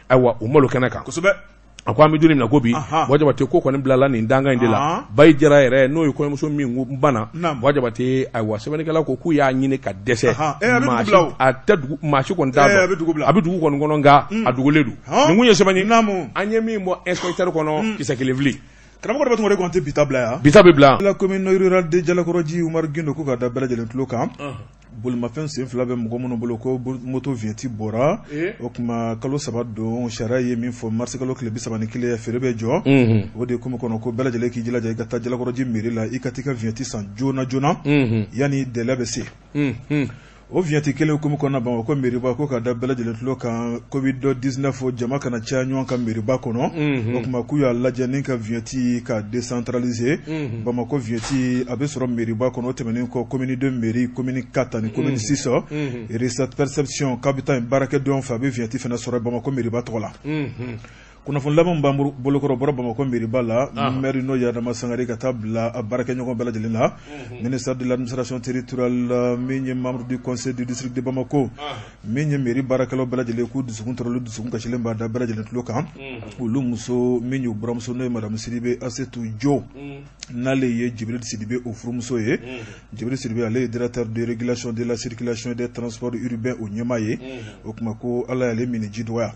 awa u malo kɛnɛ kan kosɛbɛ a ko an bɛ don min na ko bi wa jabate ko kɔni bilala nin dangan in de la bayi jara yɛrɛ n'o ye kɔɲɔmuso min ko n banna wa jabate kala ko k'u y'a ɲini ka dese eh, ma tɛ dugu maa si kɔni t'a eh, dɔn a bɛ dugu kɔni kɔnɔ nka mm. a dogolen don nin kun ye sɛbɛnni an ye inspecteur ko no mm. kelen fili karamɔgɔ de b'a tɔgɔ de ko an tɛ bita bila yan bita bɛ bila la commune rurale de jalakɔrɔji umaru gindo ko ka da bɛɛ lajɛlen tulo kan bolimafɛn sen fila bɛ mɔgɔ minnu bolo ko moto viyɛti bɔra eh? o tuma kalo saba don sariya ye min fɔ marisi kalo tile bi saba ni kelen feere bɛ jɔ o de komi kɔnɔ ko bɛɛ lajɛlen k'i jilaja i ka taa jalakɔrɔji miiri la i ka t'i ka viyɛti san joona joona yanni dɛlɛ bɛ se o fiyɛnti kelen hukumu kɔnɔna bamakɔ miiriba ko ka da bɛɛ tulo kan covid dɔ 19 jama kana caya ɲɔgɔn kan miiriba kɔnɔ mhm. o kuma k'u y'a lajɛ mhm. ni ka fiyɛnti ka décentraliser bamakɔ fiyɛnti a bɛ sɔrɔ miiriba kɔnɔ o tɛmɛnen kɔ commune 2 mairie commune 4 ani commune 6 sɔ perception k'a bɛ taa yen baarakɛdenw fɛ a bɛ fiyɛnti fana sɔrɔ bamakɔ miiriba tɔgɔ la mhm. kunnafoni laban b'an bolokɔrɔ bɔra bamakɔ miriba la mɛri n'o ye adama ka taa bila a baarakɛɲɔgɔn bɛɛ lajɛlen la ministère de l'administration territoriale min ye membre du conseil du district de bamako ah. min ye mairie baarakɛlaw bɛɛ lajɛlen k'u dusukun tɔrɔli dusukun kasilen b'a da bɛɛ lajɛlen tulo kan olu mhm. muso min y'u buramuso n'o ye madame sidibe asetu jo mhm. n'ale ye jibril sidibe o furumuso ye mhm. jibril sidibe ale ye directeur de régulation de la circulation des transports urbains o ɲɛma ye o tuma ko ala y'ale mini ji dɔgɔya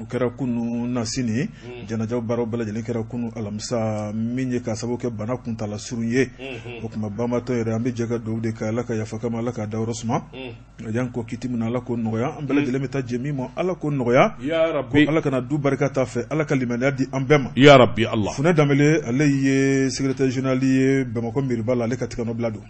o kɛra kunu nasi sini nin mm. ye janajaw baaraw bɛɛ kɛra kunu alamisa min ye k'a sabu kɛ bana kuntala surun ye mm-hmm. o kuma banbatɔ yɛrɛ an be jɛ ka dugawu de kɛ ala ka yafa kama ala k'a dayɔrɔ suma mm. yan ko kiti min na ala k'o nɔgɔya an bɛɛ lajɛlen bɛ jɛ min ma ala k'o nɔgɔya ala kana du barika t'a fɛ ala ka limaniya di an bɛɛ ma yarabi ala funɛ danbele ale ye secrétaire général ye bamakɔ mairie la ale ka tiganɔ bila don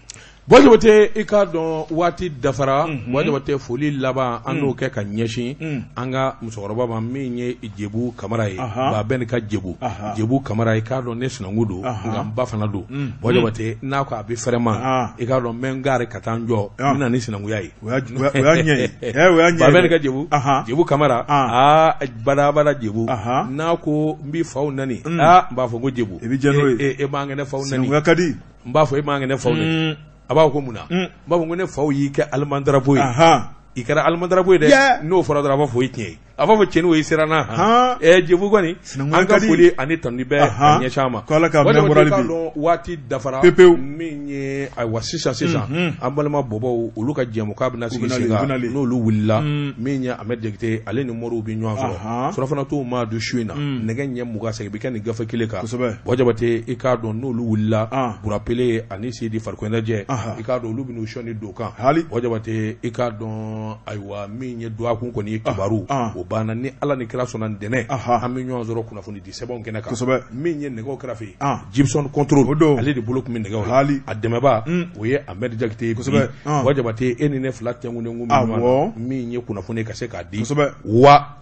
wajaba tɛ i k'a dɔn waati dafara wajaba tɛ foli laban an n'o kɛ ka ɲɛsin an ka musokɔrɔba ma min ye jebu kamara ye wa bɛɛ n'i ka jebu jebu kamara i k'a dɔn ne sinanku don nka n ba fana don wajaba tɛ n'a ko a bɛ fɛrɛ ma i k'a dɔn n bɛ n gaari ka taa n jɔ n bɛna ni sinankuya ye o y'a ɲɛ ye wa bɛɛ n'i ka jebu jebu kamara aa badabada jebu n'a ko n b'i faw nani aa n b'a fɔ ko jebu i b'i jɛ n'o ye e b'an kɛnɛ faw nani sinankuya ka di n b'a fɔ e b'an kɛnɛ faw nani a b'a mm. fɔ ko mun na n ne faw y'i kɛ alimadarabo ye i de n'o fɔra dɔrɔn b'a Eh, a b'a fɔ cɛni o ye siran na ɛɛ jefu kɔni an ka foli ani tanuni bɛ a ɲɛsin a ma ko ala ka mɛn morali bi waati dafara pepewu min ye ayiwa sisan sisan an balima bɔbɔw olu ka jɛmu k'a bɛna sigi sen kan n'olu wulila min mm. ye amɛ degete ale ni moriw bɛ ɲɔgɔn sɔrɔ surafana t'o maa don su in na mm. nɛgɛ ɲɛ mugan sɛgɛ bɛ kɛ nin gafe kelen kan bɔn jabate i k'a dɔn n'olu wulila ah. burapele ani sidi farikoloɲɛnajɛ i k'a dɔn olu bɛ n'u sɔni don kan bɔn jabate i k'a dɔn ayiwa min ye duwakun kɔni ye ah. kibaru ah. o banna ni ala ni kira sɔnna ntɛnɛ an bɛ ɲɔgɔn sɔrɔ kunnafoni di sɛbɛnw kɛnɛ kan kosɛbɛ min ye nɛgɛw kɛrɛfɛ jibisɔn kɔntoro ale de bolo tun bɛ nɛgɛw la a dɛmɛba hmm. o ye amɛdi jakite ye kosɛbɛ wa jabate e ni ne fila tɛnkundenkun min ye kunnafoni ka se k'a di wa